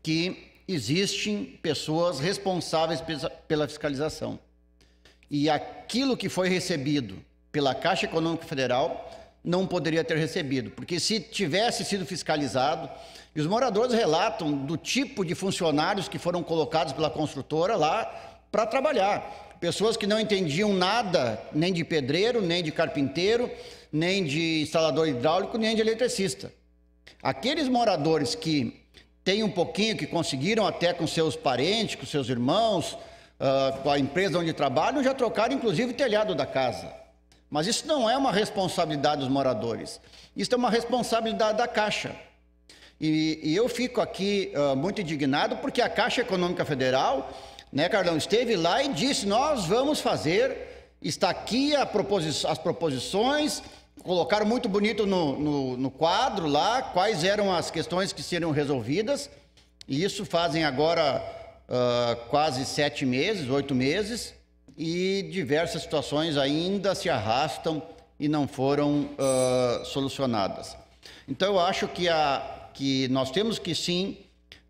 que existem pessoas responsáveis pela fiscalização. E aquilo que foi recebido pela Caixa Econômica Federal não poderia ter recebido, porque se tivesse sido fiscalizado, e os moradores relatam do tipo de funcionários que foram colocados pela construtora lá para trabalhar. Pessoas que não entendiam nada, nem de pedreiro, nem de carpinteiro, nem de instalador hidráulico, nem de eletricista. Aqueles moradores que têm um pouquinho, que conseguiram até com seus parentes, com seus irmãos, uh, com a empresa onde trabalham, já trocaram inclusive o telhado da casa. Mas isso não é uma responsabilidade dos moradores. Isso é uma responsabilidade da Caixa. E, e eu fico aqui uh, muito indignado porque a Caixa Econômica Federal, né, Carlão, esteve lá e disse: nós vamos fazer, está aqui proposi as proposições, colocaram muito bonito no, no, no quadro lá quais eram as questões que seriam resolvidas, e isso fazem agora uh, quase sete meses, oito meses, e diversas situações ainda se arrastam e não foram uh, solucionadas. Então, eu acho que a, que nós temos que sim,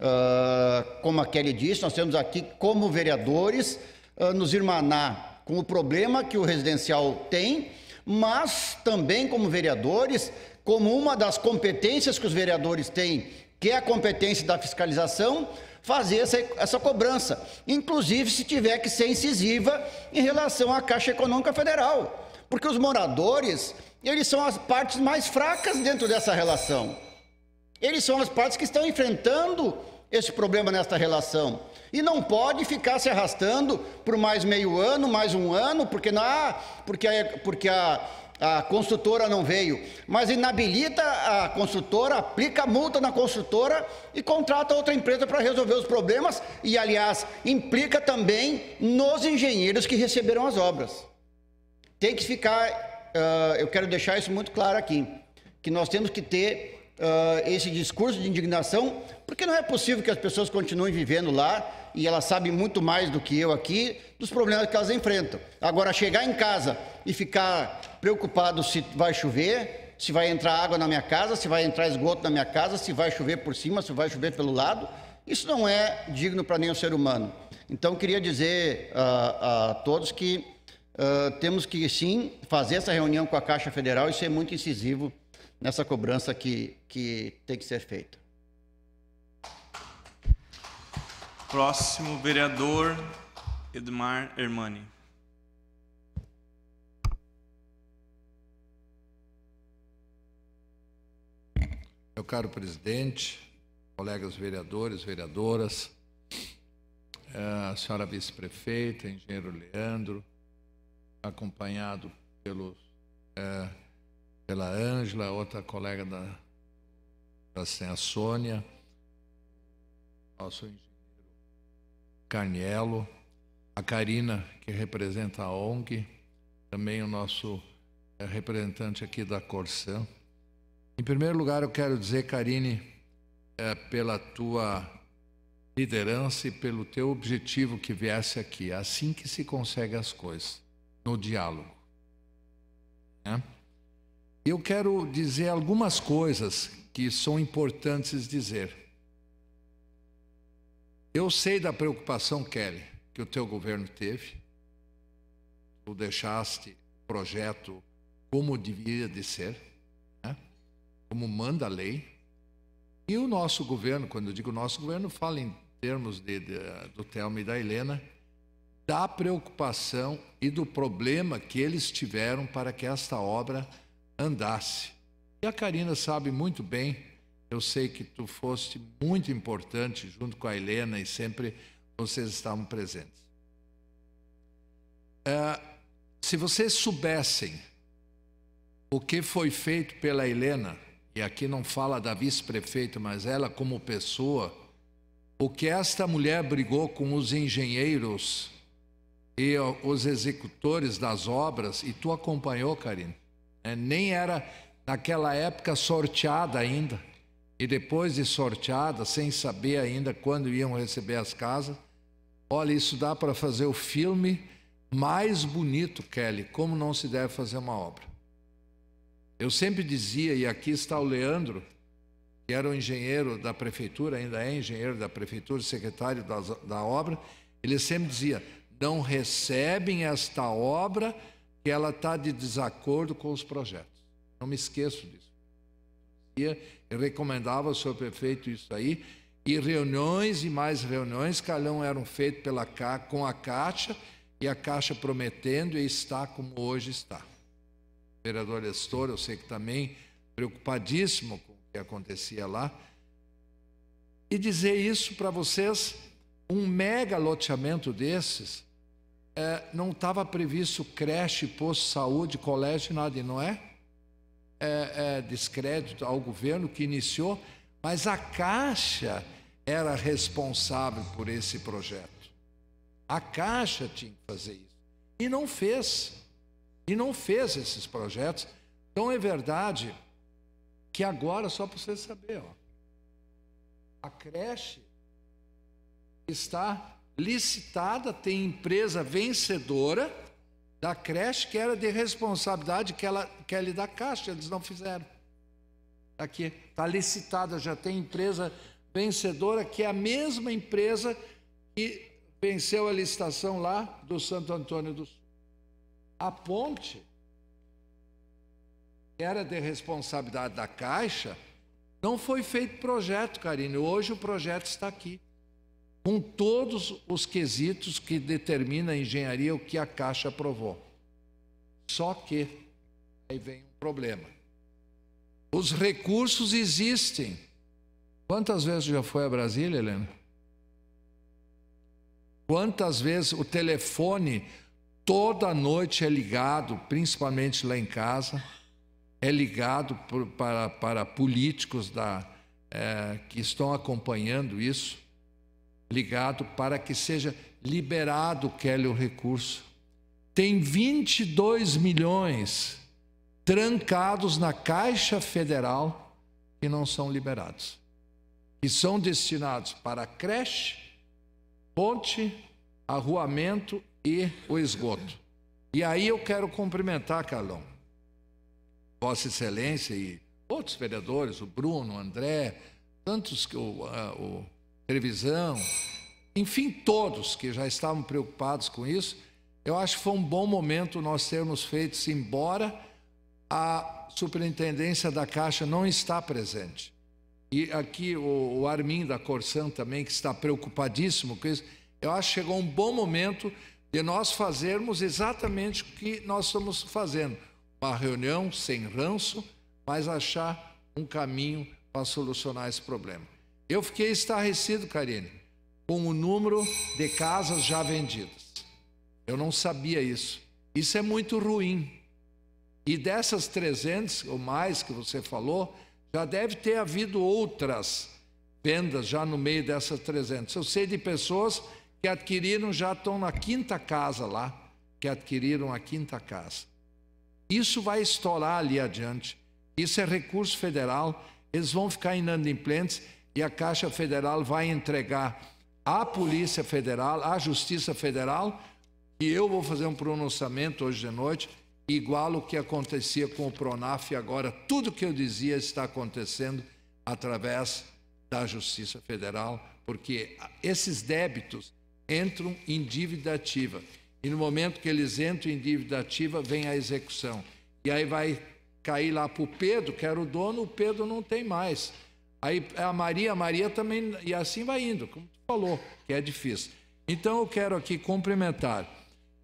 uh, como a Kelly disse, nós temos aqui como vereadores uh, nos irmanar com o problema que o residencial tem, mas também como vereadores, como uma das competências que os vereadores têm, que é a competência da fiscalização, fazer essa, essa cobrança, inclusive se tiver que ser incisiva em relação à Caixa Econômica Federal, porque os moradores, eles são as partes mais fracas dentro dessa relação. Eles são as partes que estão enfrentando esse problema nesta relação. E não pode ficar se arrastando por mais meio ano, mais um ano, porque, há, porque, a, porque a, a construtora não veio. Mas inabilita a construtora, aplica multa na construtora e contrata outra empresa para resolver os problemas. E, aliás, implica também nos engenheiros que receberam as obras. Tem que ficar, uh, eu quero deixar isso muito claro aqui, que nós temos que ter uh, esse discurso de indignação, porque não é possível que as pessoas continuem vivendo lá e elas sabem muito mais do que eu aqui dos problemas que elas enfrentam. Agora, chegar em casa e ficar preocupado se vai chover, se vai entrar água na minha casa, se vai entrar esgoto na minha casa, se vai chover por cima, se vai chover pelo lado, isso não é digno para nenhum ser humano. Então, queria dizer a, ah, a todos que uh, temos que, sim, fazer essa reunião com a Caixa Federal e ser muito incisivo nessa cobrança que, que tem que ser feita. Próximo vereador Edmar Hermani. Meu caro presidente, colegas vereadores, vereadoras, é, a senhora vice-prefeita, engenheiro Leandro, acompanhado pelos é, pela Ângela, outra colega da, da Senha Sônia, nosso engenheiro Carniello, a Karina, que representa a ONG, também o nosso eh, representante aqui da Corsã. Em primeiro lugar, eu quero dizer, Karine, é, pela tua liderança e pelo teu objetivo que viesse aqui. É assim que se consegue as coisas, no diálogo. Né? Eu quero dizer algumas coisas que são importantes dizer. Eu sei da preocupação, Kelly, que o teu governo teve. Tu deixaste o projeto como devia de ser, né? como manda a lei. E o nosso governo, quando eu digo nosso governo, falo em termos de, de, do Telmo e da Helena, da preocupação e do problema que eles tiveram para que esta obra andasse. E a Karina sabe muito bem, eu sei que tu foste muito importante junto com a Helena e sempre vocês estavam presentes. Uh, se vocês soubessem o que foi feito pela Helena, e aqui não fala da vice-prefeita, mas ela como pessoa, o que esta mulher brigou com os engenheiros e os executores das obras, e tu acompanhou, Karine? É, nem era naquela época sorteada ainda. E depois de sorteada, sem saber ainda quando iam receber as casas, olha, isso dá para fazer o filme mais bonito, Kelly, como não se deve fazer uma obra. Eu sempre dizia, e aqui está o Leandro, que era o um engenheiro da prefeitura, ainda é engenheiro da prefeitura, secretário da, da obra, ele sempre dizia: não recebem esta obra que ela está de desacordo com os projetos. Não me esqueço disso. Eu recomendava ao senhor prefeito isso aí. E reuniões e mais reuniões, calhão eram feitas pela, com a Caixa, e a Caixa prometendo e está como hoje está. O vereador Lestor, eu sei que também preocupadíssimo com o que acontecia lá. E dizer isso para vocês, um mega loteamento desses é, não estava previsto creche, posto de saúde, colégio, nada, e não é? É, é? Descrédito ao governo que iniciou, mas a Caixa era responsável por esse projeto. A Caixa tinha que fazer isso. E não fez. E não fez esses projetos. Então é verdade que agora, só para você saber, ó, a creche está licitada, tem empresa vencedora da creche que era de responsabilidade que ela que é da Caixa, eles não fizeram. Tá aqui está licitada, já tem empresa vencedora que é a mesma empresa que venceu a licitação lá do Santo Antônio do Sul. A ponte que era de responsabilidade da Caixa, não foi feito projeto, Karine. Hoje o projeto está aqui com todos os quesitos que determina a engenharia o que a Caixa aprovou. Só que aí vem um problema. Os recursos existem. Quantas vezes já foi a Brasília, Helena? Quantas vezes o telefone toda noite é ligado, principalmente lá em casa, é ligado por, para, para políticos da, é, que estão acompanhando isso ligado para que seja liberado Kelly o recurso. Tem 22 milhões trancados na Caixa Federal que não são liberados, que são destinados para creche, ponte, arruamento e o esgoto. E aí eu quero cumprimentar, Carlão, Vossa Excelência e outros vereadores, o Bruno, o André, tantos que o, ah, o televisão, enfim, todos que já estavam preocupados com isso, eu acho que foi um bom momento nós termos feito isso, embora a superintendência da Caixa não está presente. E aqui o, o Armin da Corsan também, que está preocupadíssimo com isso, eu acho que chegou um bom momento de nós fazermos exatamente o que nós estamos fazendo. Uma reunião sem ranço, mas achar um caminho para solucionar esse problema. Eu fiquei estarrecido, Karine, com o número de casas já vendidas. Eu não sabia isso. Isso é muito ruim. E dessas 300 ou mais que você falou, já deve ter havido outras vendas já no meio dessas 300. Eu sei de pessoas que adquiriram, já estão na quinta casa lá, que adquiriram a quinta casa. Isso vai estourar ali adiante. Isso é recurso federal, eles vão ficar inadimplentes e a Caixa Federal vai entregar à Polícia Federal, à Justiça Federal, e eu vou fazer um pronunciamento hoje de noite, igual o que acontecia com o Pronaf agora, tudo que eu dizia está acontecendo através da Justiça Federal, porque esses débitos entram em dívida ativa. E no momento que eles entram em dívida ativa, vem a execução. E aí vai cair lá para o Pedro, que era o dono, o Pedro não tem mais. Aí a Maria, a Maria também, e assim vai indo, como tu falou, que é difícil. Então eu quero aqui cumprimentar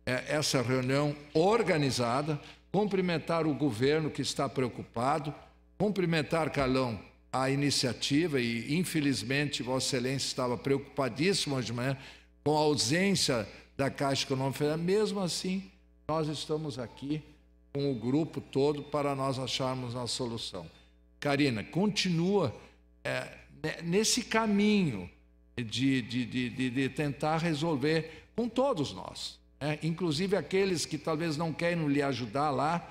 é, essa reunião organizada, cumprimentar o governo que está preocupado, cumprimentar, Calão, a iniciativa, e infelizmente Vossa Excelência estava preocupadíssimo hoje de manhã com a ausência da Caixa Econômica Federal. Mesmo assim, nós estamos aqui com o grupo todo para nós acharmos a solução. Karina, continua é, nesse caminho de, de, de, de, tentar resolver com todos nós, né? inclusive aqueles que talvez não queiram lhe ajudar lá.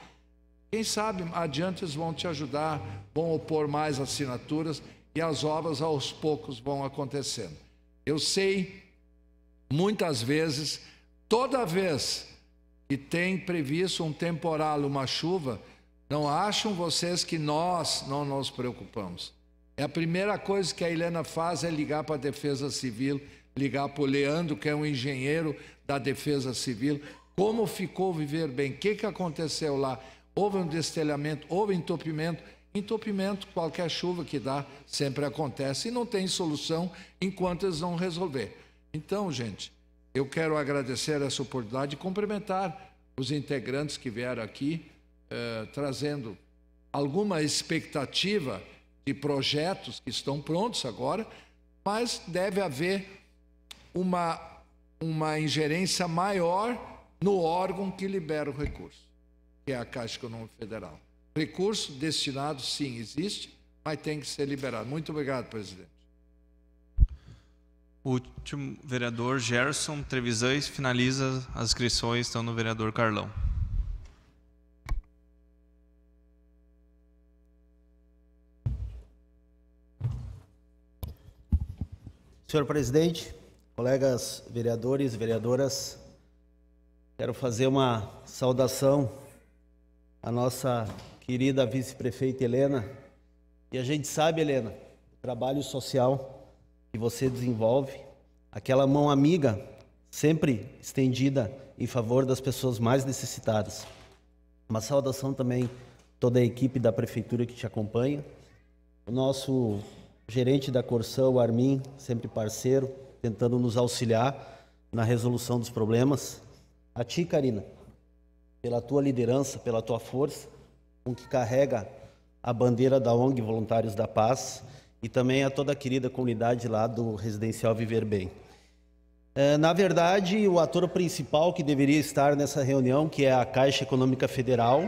Quem sabe adiante eles vão te ajudar, vão opor mais assinaturas e as obras aos poucos vão acontecendo. Eu sei, muitas vezes, toda vez que tem previsto um temporal, uma chuva, não acham vocês que nós não nos preocupamos. É a primeira coisa que a Helena faz é ligar para a Defesa Civil, ligar para o Leandro, que é um engenheiro da Defesa Civil. Como ficou viver bem? O que, que aconteceu lá? Houve um destelhamento, houve entupimento. Entupimento, qualquer chuva que dá, sempre acontece e não tem solução enquanto eles não resolver. Então, gente, eu quero agradecer essa oportunidade e cumprimentar os integrantes que vieram aqui, eh, trazendo alguma expectativa de projetos que estão prontos agora, mas deve haver uma, uma ingerência maior no órgão que libera o recurso, que é a Caixa Econômica Federal. Recurso destinado, sim, existe, mas tem que ser liberado. Muito obrigado, presidente. último vereador Gerson Trevisan finaliza as inscrições, estão no vereador Carlão. Senhor presidente, colegas vereadores, vereadoras, quero fazer uma saudação à nossa querida vice-prefeita Helena. E a gente sabe, Helena, o trabalho social que você desenvolve, aquela mão amiga sempre estendida em favor das pessoas mais necessitadas. Uma saudação também toda a equipe da prefeitura que te acompanha, o nosso gerente da Corsão, Armin, sempre parceiro, tentando nos auxiliar na resolução dos problemas. A ti, Karina, pela tua liderança, pela tua força, com que carrega a bandeira da ONG Voluntários da Paz e também a toda a querida comunidade lá do Residencial Viver Bem. É, na verdade, o ator principal que deveria estar nessa reunião, que é a Caixa Econômica Federal,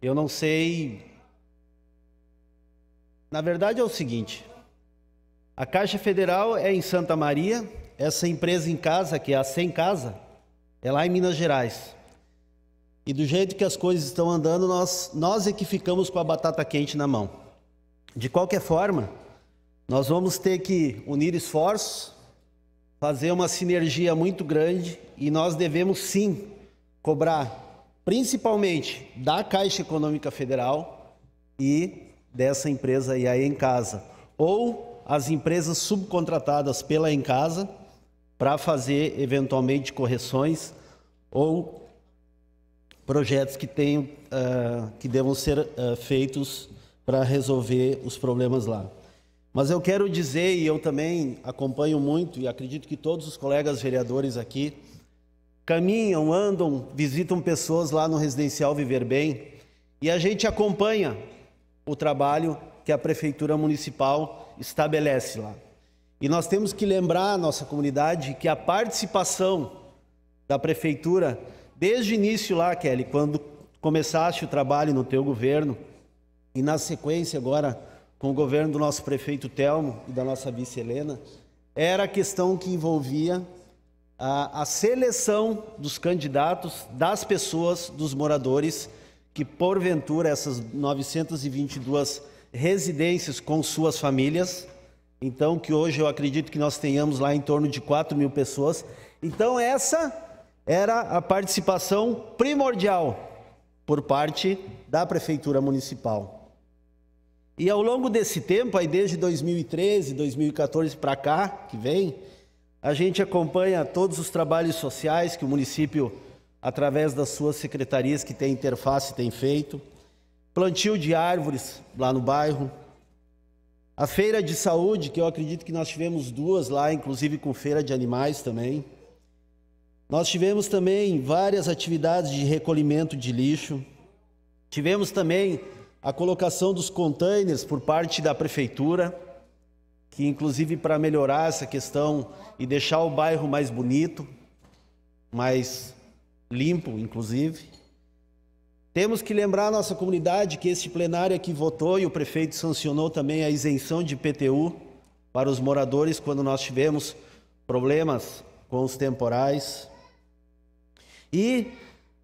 eu não sei na verdade é o seguinte: a Caixa Federal é em Santa Maria, essa empresa em casa, que é a Sem Casa, é lá em Minas Gerais. E do jeito que as coisas estão andando, nós, nós é que ficamos com a batata quente na mão. De qualquer forma, nós vamos ter que unir esforços, fazer uma sinergia muito grande e nós devemos sim cobrar, principalmente da Caixa Econômica Federal e dessa empresa e aí em casa. Ou as empresas subcontratadas pela em casa para fazer eventualmente correções ou projetos que tenham, uh, que devam ser uh, feitos para resolver os problemas lá. Mas eu quero dizer, e eu também acompanho muito, e acredito que todos os colegas vereadores aqui caminham, andam, visitam pessoas lá no residencial Viver Bem, e a gente acompanha o trabalho que a prefeitura municipal estabelece lá. E nós temos que lembrar a nossa comunidade que a participação da prefeitura, desde o início lá, Kelly, quando começaste o trabalho no teu governo, e na sequência agora com o governo do nosso prefeito Telmo e da nossa vice Helena, era a questão que envolvia a, a seleção dos candidatos, das pessoas, dos moradores que porventura essas 922 residências com suas famílias, então que hoje eu acredito que nós tenhamos lá em torno de 4 mil pessoas. Então essa era a participação primordial por parte da Prefeitura Municipal. E ao longo desse tempo, aí desde 2013, 2014 para cá, que vem, a gente acompanha todos os trabalhos sociais que o município através das suas secretarias que tem interface, tem feito. Plantio de árvores lá no bairro. A feira de saúde, que eu acredito que nós tivemos duas lá, inclusive com feira de animais também. Nós tivemos também várias atividades de recolhimento de lixo. Tivemos também a colocação dos containers por parte da prefeitura, que inclusive para melhorar essa questão e deixar o bairro mais bonito, mais limpo, inclusive. Temos que lembrar a nossa comunidade que este plenário aqui votou e o prefeito sancionou também a isenção de PTU para os moradores quando nós tivemos problemas com os temporais. E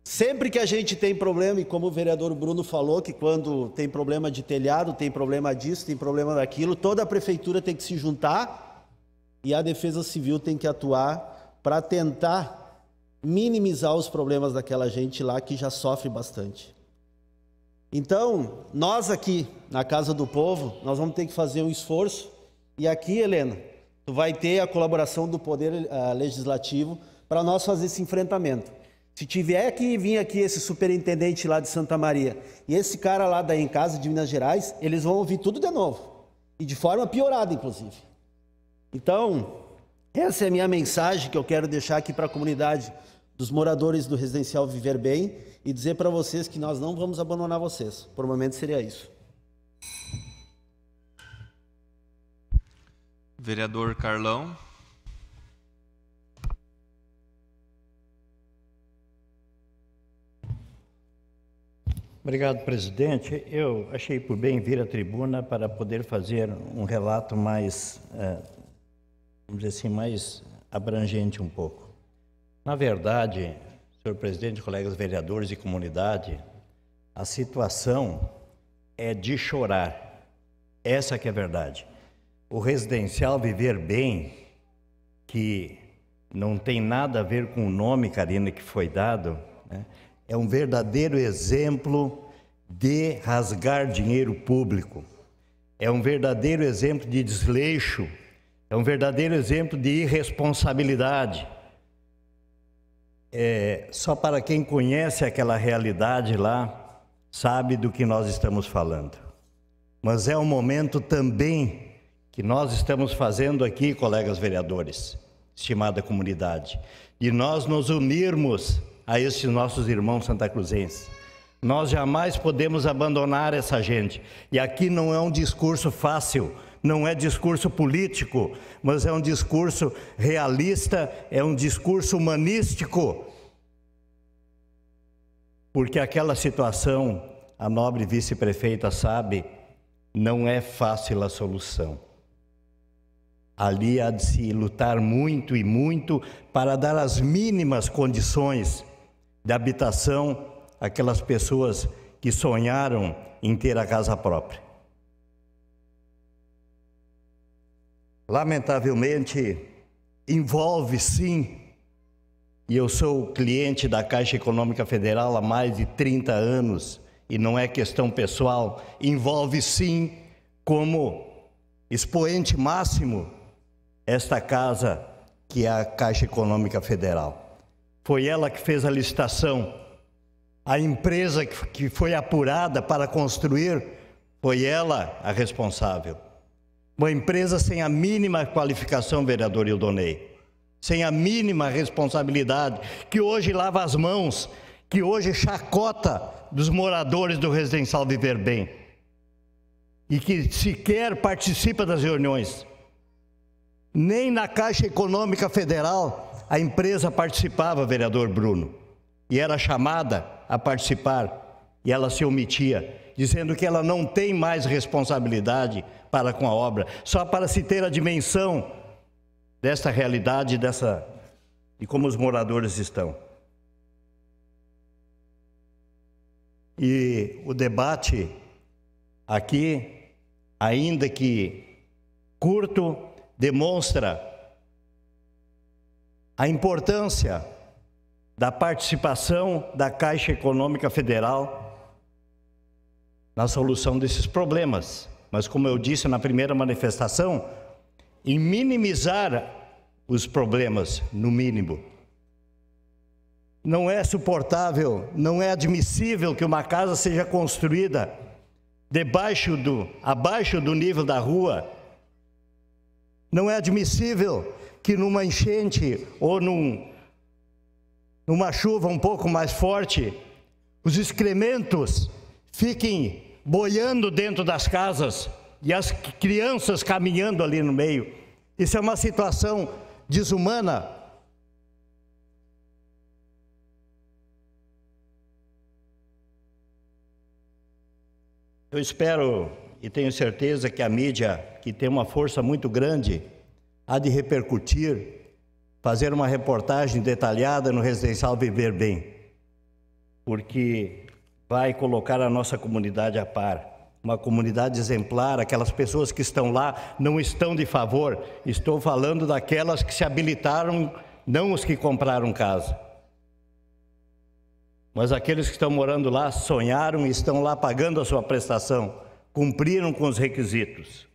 sempre que a gente tem problema, e como o vereador Bruno falou, que quando tem problema de telhado, tem problema disso, tem problema daquilo, toda a prefeitura tem que se juntar e a Defesa Civil tem que atuar para tentar minimizar os problemas daquela gente lá que já sofre bastante. Então, nós aqui na Casa do Povo, nós vamos ter que fazer um esforço. E aqui, Helena, tu vai ter a colaboração do Poder uh, Legislativo para nós fazer esse enfrentamento. Se tiver que vir aqui esse superintendente lá de Santa Maria e esse cara lá da em casa de Minas Gerais, eles vão ouvir tudo de novo. E de forma piorada, inclusive. Então, essa é a minha mensagem que eu quero deixar aqui para a comunidade dos moradores do residencial Viver Bem e dizer para vocês que nós não vamos abandonar vocês. Por um momento seria isso. Vereador Carlão. Obrigado, presidente. Eu achei por bem vir à tribuna para poder fazer um relato mais, eh, vamos dizer assim, mais abrangente um pouco. Na verdade, senhor presidente, colegas vereadores e comunidade, a situação é de chorar. Essa que é a verdade. O residencial Viver Bem, que não tem nada a ver com o nome, Karina, que foi dado, né? é um verdadeiro exemplo de rasgar dinheiro público. É um verdadeiro exemplo de desleixo, é um verdadeiro exemplo de irresponsabilidade. É, só para quem conhece aquela realidade lá, sabe do que nós estamos falando. Mas é um momento também que nós estamos fazendo aqui, colegas vereadores, estimada comunidade, de nós nos unirmos a esses nossos irmãos santacruzenses. Nós jamais podemos abandonar essa gente. E aqui não é um discurso fácil, não é discurso político, mas é um discurso realista, é um discurso humanístico. Porque aquela situação, a nobre vice-prefeita sabe, não é fácil a solução. Ali há de se lutar muito e muito para dar as mínimas condições de habitação àquelas pessoas que sonharam em ter a casa própria. lamentavelmente, envolve sim, e eu sou cliente da Caixa Econômica Federal há mais de 30 anos, e não é questão pessoal, envolve sim, como expoente máximo, esta casa que é a Caixa Econômica Federal. Foi ela que fez a licitação. A empresa que foi apurada para construir foi ela a responsável. Uma empresa sem a mínima qualificação, vereador Ildonei, sem a mínima responsabilidade, que hoje lava as mãos, que hoje chacota dos moradores do residencial Viver Bem e que sequer participa das reuniões. Nem na Caixa Econômica Federal a empresa participava, vereador Bruno, e era chamada a participar e ela se omitia dizendo que ela não tem mais responsabilidade para com a obra, só para se ter a dimensão desta realidade, dessa de como os moradores estão. E o debate aqui, ainda que curto, demonstra a importância da participação da Caixa Econômica Federal na solução desses problemas. Mas, como eu disse na primeira manifestação, em minimizar os problemas, no mínimo. Não é suportável, não é admissível que uma casa seja construída debaixo do, abaixo do nível da rua. Não é admissível que numa enchente ou num, numa chuva um pouco mais forte, os excrementos fiquem boiando dentro das casas e as crianças caminhando ali no meio. Isso é uma situação desumana. Eu espero e tenho certeza que a mídia, que tem uma força muito grande, há de repercutir, fazer uma reportagem detalhada no Residencial Viver Bem. Porque vai colocar a nossa comunidade a par. Uma comunidade exemplar, aquelas pessoas que estão lá não estão de favor, estou falando daquelas que se habilitaram, não os que compraram casa. Mas aqueles que estão morando lá sonharam e estão lá pagando a sua prestação, cumpriram com os requisitos.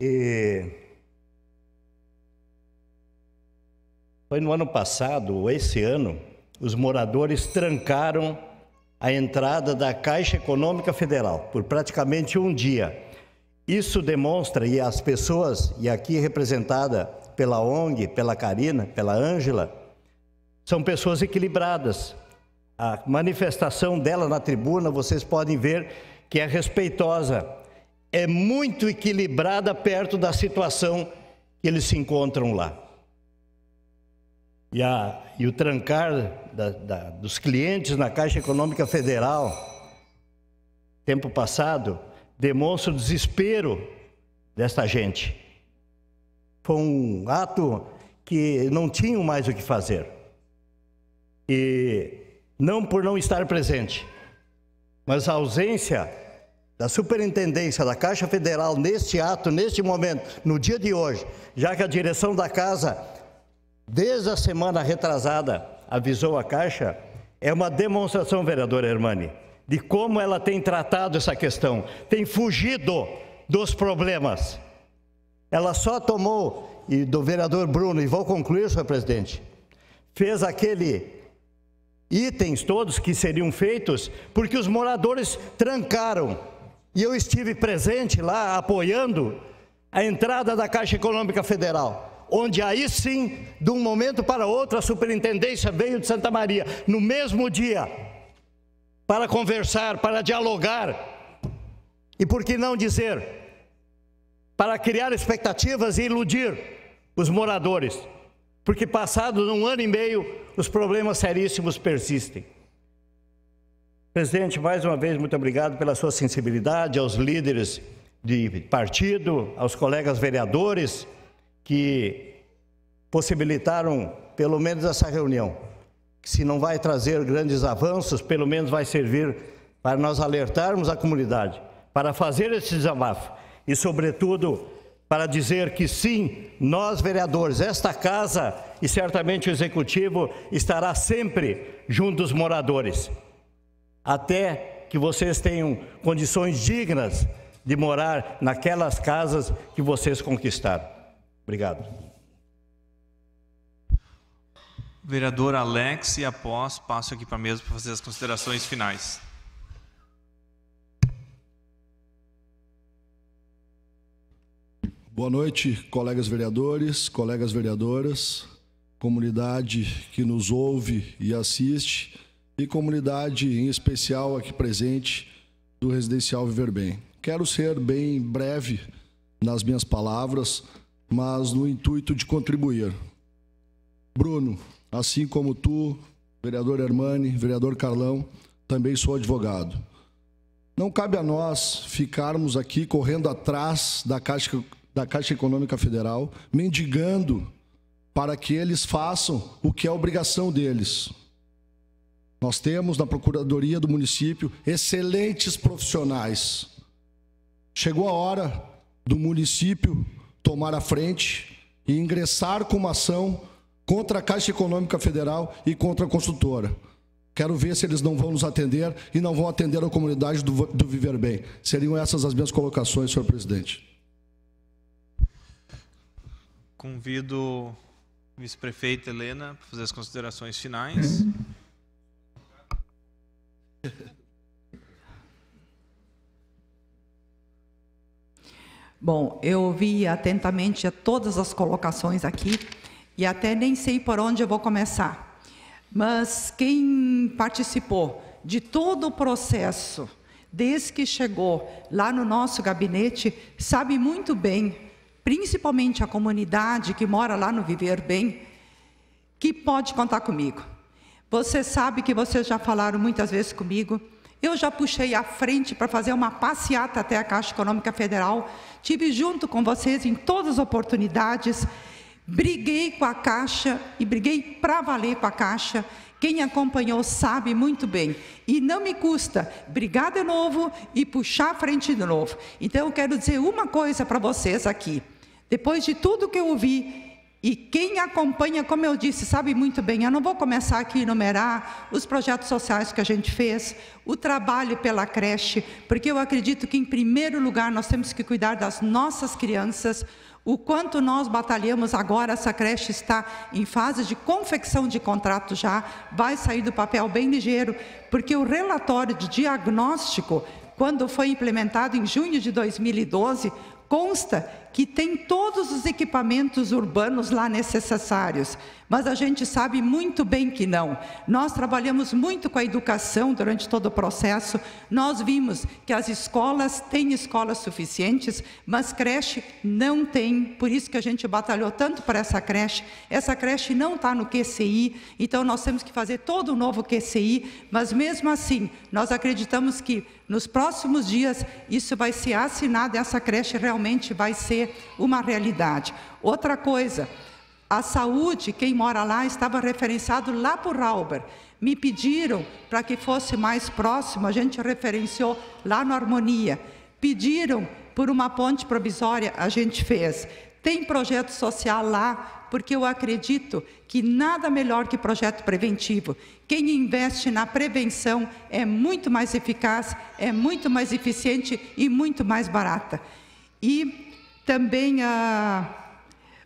E foi no ano passado, ou esse ano, os moradores trancaram a entrada da Caixa Econômica Federal por praticamente um dia. Isso demonstra, e as pessoas, e aqui representada pela ONG, pela Karina, pela Ângela, são pessoas equilibradas. A manifestação dela na tribuna, vocês podem ver que é respeitosa, é muito equilibrada perto da situação que eles se encontram lá e, a, e o trancar da, da, dos clientes na Caixa Econômica Federal, tempo passado, demonstra o desespero desta gente. Foi um ato que não tinham mais o que fazer. E não por não estar presente, mas a ausência da superintendência da Caixa Federal neste ato, neste momento, no dia de hoje, já que a direção da casa desde a semana retrasada, avisou a Caixa, é uma demonstração, vereadora Hermani, de como ela tem tratado essa questão, tem fugido dos problemas. Ela só tomou, e do vereador Bruno, e vou concluir, senhor presidente, fez aquele itens todos que seriam feitos, porque os moradores trancaram. E eu estive presente lá apoiando a entrada da Caixa Econômica Federal onde aí sim, de um momento para outro, a superintendência veio de Santa Maria, no mesmo dia, para conversar, para dialogar, e por que não dizer, para criar expectativas e iludir os moradores, porque passado um ano e meio, os problemas seríssimos persistem. Presidente, mais uma vez, muito obrigado pela sua sensibilidade aos líderes de partido, aos colegas vereadores, que possibilitaram pelo menos essa reunião, que se não vai trazer grandes avanços, pelo menos vai servir para nós alertarmos a comunidade, para fazer esse desabafo e, sobretudo, para dizer que sim, nós vereadores, esta casa e certamente o executivo estará sempre junto dos moradores, até que vocês tenham condições dignas de morar naquelas casas que vocês conquistaram. Obrigado. Vereador Alex, e após passo aqui para a mesa para fazer as considerações finais. Boa noite, colegas vereadores, colegas vereadoras, comunidade que nos ouve e assiste e comunidade em especial aqui presente do Residencial Viver Bem. Quero ser bem breve nas minhas palavras mas no intuito de contribuir. Bruno, assim como tu, vereador Hermani, vereador Carlão, também sou advogado. Não cabe a nós ficarmos aqui correndo atrás da Caixa, da Caixa Econômica Federal, mendigando para que eles façam o que é obrigação deles. Nós temos na Procuradoria do município excelentes profissionais. Chegou a hora do município tomar a frente e ingressar com uma ação contra a Caixa Econômica Federal e contra a construtora. Quero ver se eles não vão nos atender e não vão atender a comunidade do, do Viver Bem. Seriam essas as minhas colocações, senhor presidente. Convido a vice-prefeita Helena para fazer as considerações finais. Bom, eu ouvi atentamente a todas as colocações aqui e até nem sei por onde eu vou começar. Mas quem participou de todo o processo, desde que chegou lá no nosso gabinete, sabe muito bem, principalmente a comunidade que mora lá no Viver Bem, que pode contar comigo. Você sabe que vocês já falaram muitas vezes comigo. Eu já puxei a frente para fazer uma passeata até a Caixa Econômica Federal Tive junto com vocês em todas as oportunidades, briguei com a Caixa e briguei para valer com a Caixa. Quem acompanhou sabe muito bem. E não me custa brigar de novo e puxar a frente de novo. Então, eu quero dizer uma coisa para vocês aqui. Depois de tudo que eu ouvi e quem acompanha, como eu disse, sabe muito bem. Eu não vou começar aqui a enumerar os projetos sociais que a gente fez, o trabalho pela creche, porque eu acredito que, em primeiro lugar, nós temos que cuidar das nossas crianças. O quanto nós batalhamos agora, essa creche está em fase de confecção de contrato já, vai sair do papel bem ligeiro, porque o relatório de diagnóstico, quando foi implementado em junho de 2012, consta que tem todos os equipamentos urbanos lá necessários, mas a gente sabe muito bem que não. Nós trabalhamos muito com a educação durante todo o processo, nós vimos que as escolas têm escolas suficientes, mas creche não tem, por isso que a gente batalhou tanto para essa creche. Essa creche não está no QCI, então nós temos que fazer todo o novo QCI, mas mesmo assim, nós acreditamos que nos próximos dias isso vai ser assinado, essa creche realmente vai ser ser uma realidade. Outra coisa, a saúde, quem mora lá, estava referenciado lá por Rauber. Me pediram para que fosse mais próximo, a gente referenciou lá no Harmonia. Pediram por uma ponte provisória, a gente fez. Tem projeto social lá, porque eu acredito que nada melhor que projeto preventivo. Quem investe na prevenção é muito mais eficaz, é muito mais eficiente e muito mais barata. E também a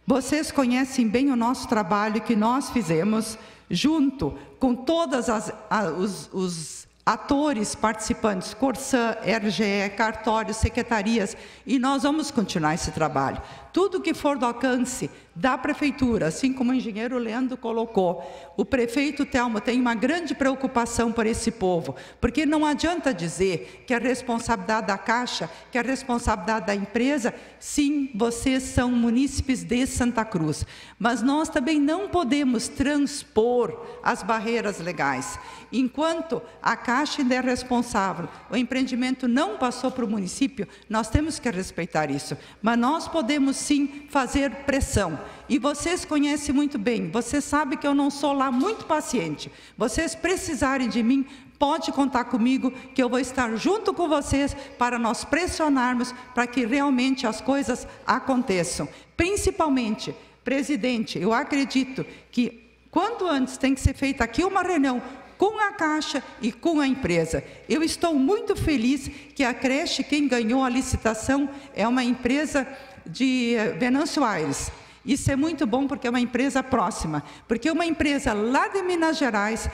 vocês conhecem bem o nosso trabalho que nós fizemos junto com todas as a, os, os atores participantes, Corsã, RGE, cartórios, secretarias, e nós vamos continuar esse trabalho tudo que for do alcance da prefeitura, assim como o engenheiro Leandro colocou, o prefeito Telmo tem uma grande preocupação por esse povo, porque não adianta dizer que a responsabilidade da Caixa, que a responsabilidade da empresa, sim, vocês são munícipes de Santa Cruz, mas nós também não podemos transpor as barreiras legais. Enquanto a Caixa ainda é responsável, o empreendimento não passou para o município, nós temos que respeitar isso, mas nós podemos sim fazer pressão. E vocês conhecem muito bem, vocês sabem que eu não sou lá muito paciente. Vocês precisarem de mim, pode contar comigo, que eu vou estar junto com vocês para nós pressionarmos para que realmente as coisas aconteçam. Principalmente, presidente, eu acredito que quanto antes tem que ser feita aqui uma reunião com a Caixa e com a empresa. Eu estou muito feliz que a creche, quem ganhou a licitação, é uma empresa de eh, Venâncio Aires. Isso é muito bom porque é uma empresa próxima, porque é uma empresa lá de Minas Gerais,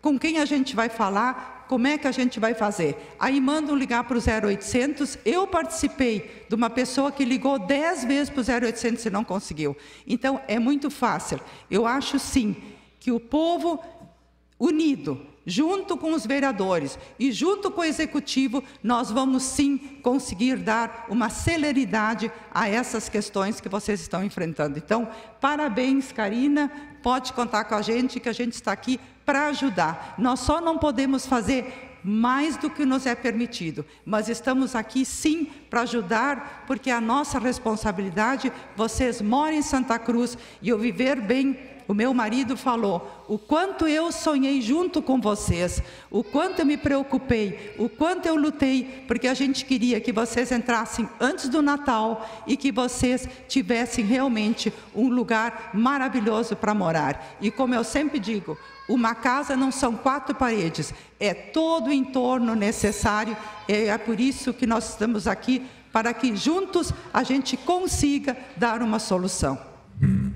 com quem a gente vai falar, como é que a gente vai fazer? Aí mandam ligar para o 0800. Eu participei de uma pessoa que ligou 10 vezes para o 0800 e não conseguiu. Então, é muito fácil. Eu acho, sim, que o povo unido, junto com os vereadores e junto com o executivo, nós vamos sim conseguir dar uma celeridade a essas questões que vocês estão enfrentando. Então, parabéns, Karina, pode contar com a gente, que a gente está aqui para ajudar. Nós só não podemos fazer mais do que nos é permitido, mas estamos aqui sim para ajudar, porque é a nossa responsabilidade. Vocês moram em Santa Cruz e o viver bem o meu marido falou: o quanto eu sonhei junto com vocês, o quanto eu me preocupei, o quanto eu lutei, porque a gente queria que vocês entrassem antes do Natal e que vocês tivessem realmente um lugar maravilhoso para morar. E como eu sempre digo, uma casa não são quatro paredes, é todo o entorno necessário. É por isso que nós estamos aqui para que juntos a gente consiga dar uma solução. Hum.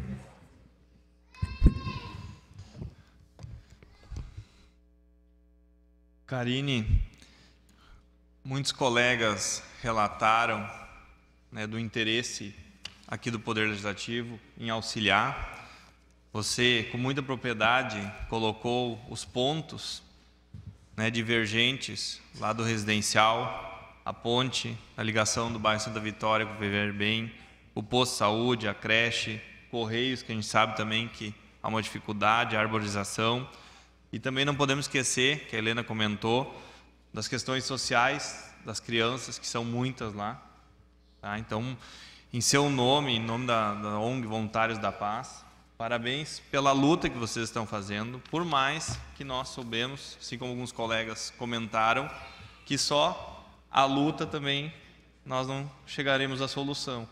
Karine, muitos colegas relataram né, do interesse aqui do Poder Legislativo em auxiliar. Você, com muita propriedade, colocou os pontos né, divergentes lá do residencial, a ponte, a ligação do bairro Santa Vitória com o Viver Bem, o posto de saúde, a creche, Correios, que a gente sabe também que há uma dificuldade, a arborização. E também não podemos esquecer, que a Helena comentou, das questões sociais das crianças, que são muitas lá. Tá? Então, em seu nome, em nome da, da ONG Voluntários da Paz, parabéns pela luta que vocês estão fazendo, por mais que nós soubemos, assim como alguns colegas comentaram, que só a luta também nós não chegaremos à solução.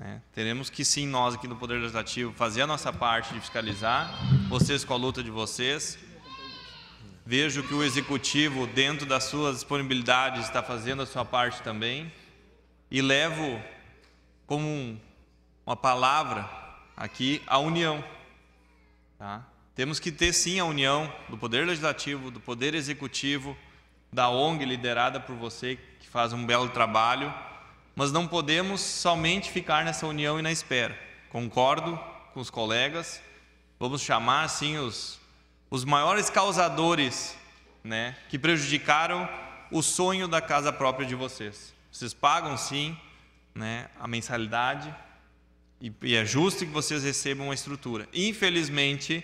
Né? Teremos que sim, nós aqui no Poder Legislativo, fazer a nossa parte de fiscalizar, vocês com a luta de vocês. Vejo que o Executivo, dentro das suas disponibilidades, está fazendo a sua parte também. E levo como um, uma palavra aqui a união. Tá? Temos que ter sim a união do Poder Legislativo, do Poder Executivo, da ONG liderada por você, que faz um belo trabalho mas não podemos somente ficar nessa união e na espera. Concordo com os colegas, vamos chamar assim os, os maiores causadores né, que prejudicaram o sonho da casa própria de vocês. Vocês pagam sim né, a mensalidade e, e é justo que vocês recebam a estrutura. Infelizmente,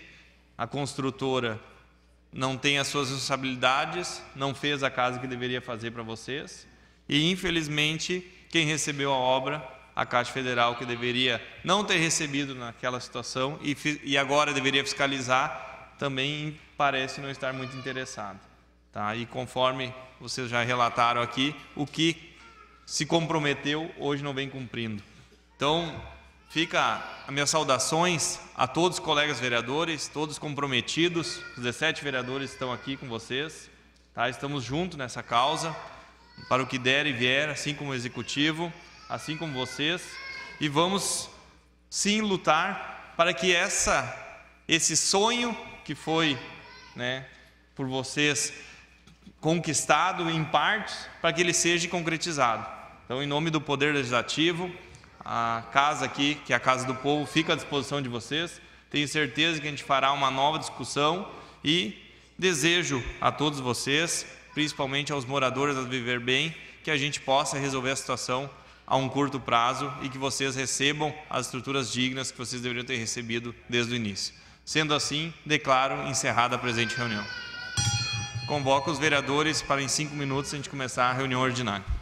a construtora não tem as suas responsabilidades, não fez a casa que deveria fazer para vocês e infelizmente quem recebeu a obra, a Caixa Federal, que deveria não ter recebido naquela situação e, e agora deveria fiscalizar, também parece não estar muito interessado. Tá? E conforme vocês já relataram aqui, o que se comprometeu hoje não vem cumprindo. Então, fica as minhas saudações a todos os colegas vereadores, todos comprometidos, os 17 vereadores estão aqui com vocês, tá? estamos juntos nessa causa para o que der e vier, assim como o executivo, assim como vocês, e vamos sim lutar para que essa esse sonho que foi, né, por vocês conquistado em partes, para que ele seja concretizado. Então, em nome do poder legislativo, a casa aqui, que é a casa do povo, fica à disposição de vocês. Tenho certeza que a gente fará uma nova discussão e desejo a todos vocês principalmente aos moradores da Viver Bem, que a gente possa resolver a situação a um curto prazo e que vocês recebam as estruturas dignas que vocês deveriam ter recebido desde o início. Sendo assim, declaro encerrada a presente reunião. Convoco os vereadores para em cinco minutos a gente começar a reunião ordinária.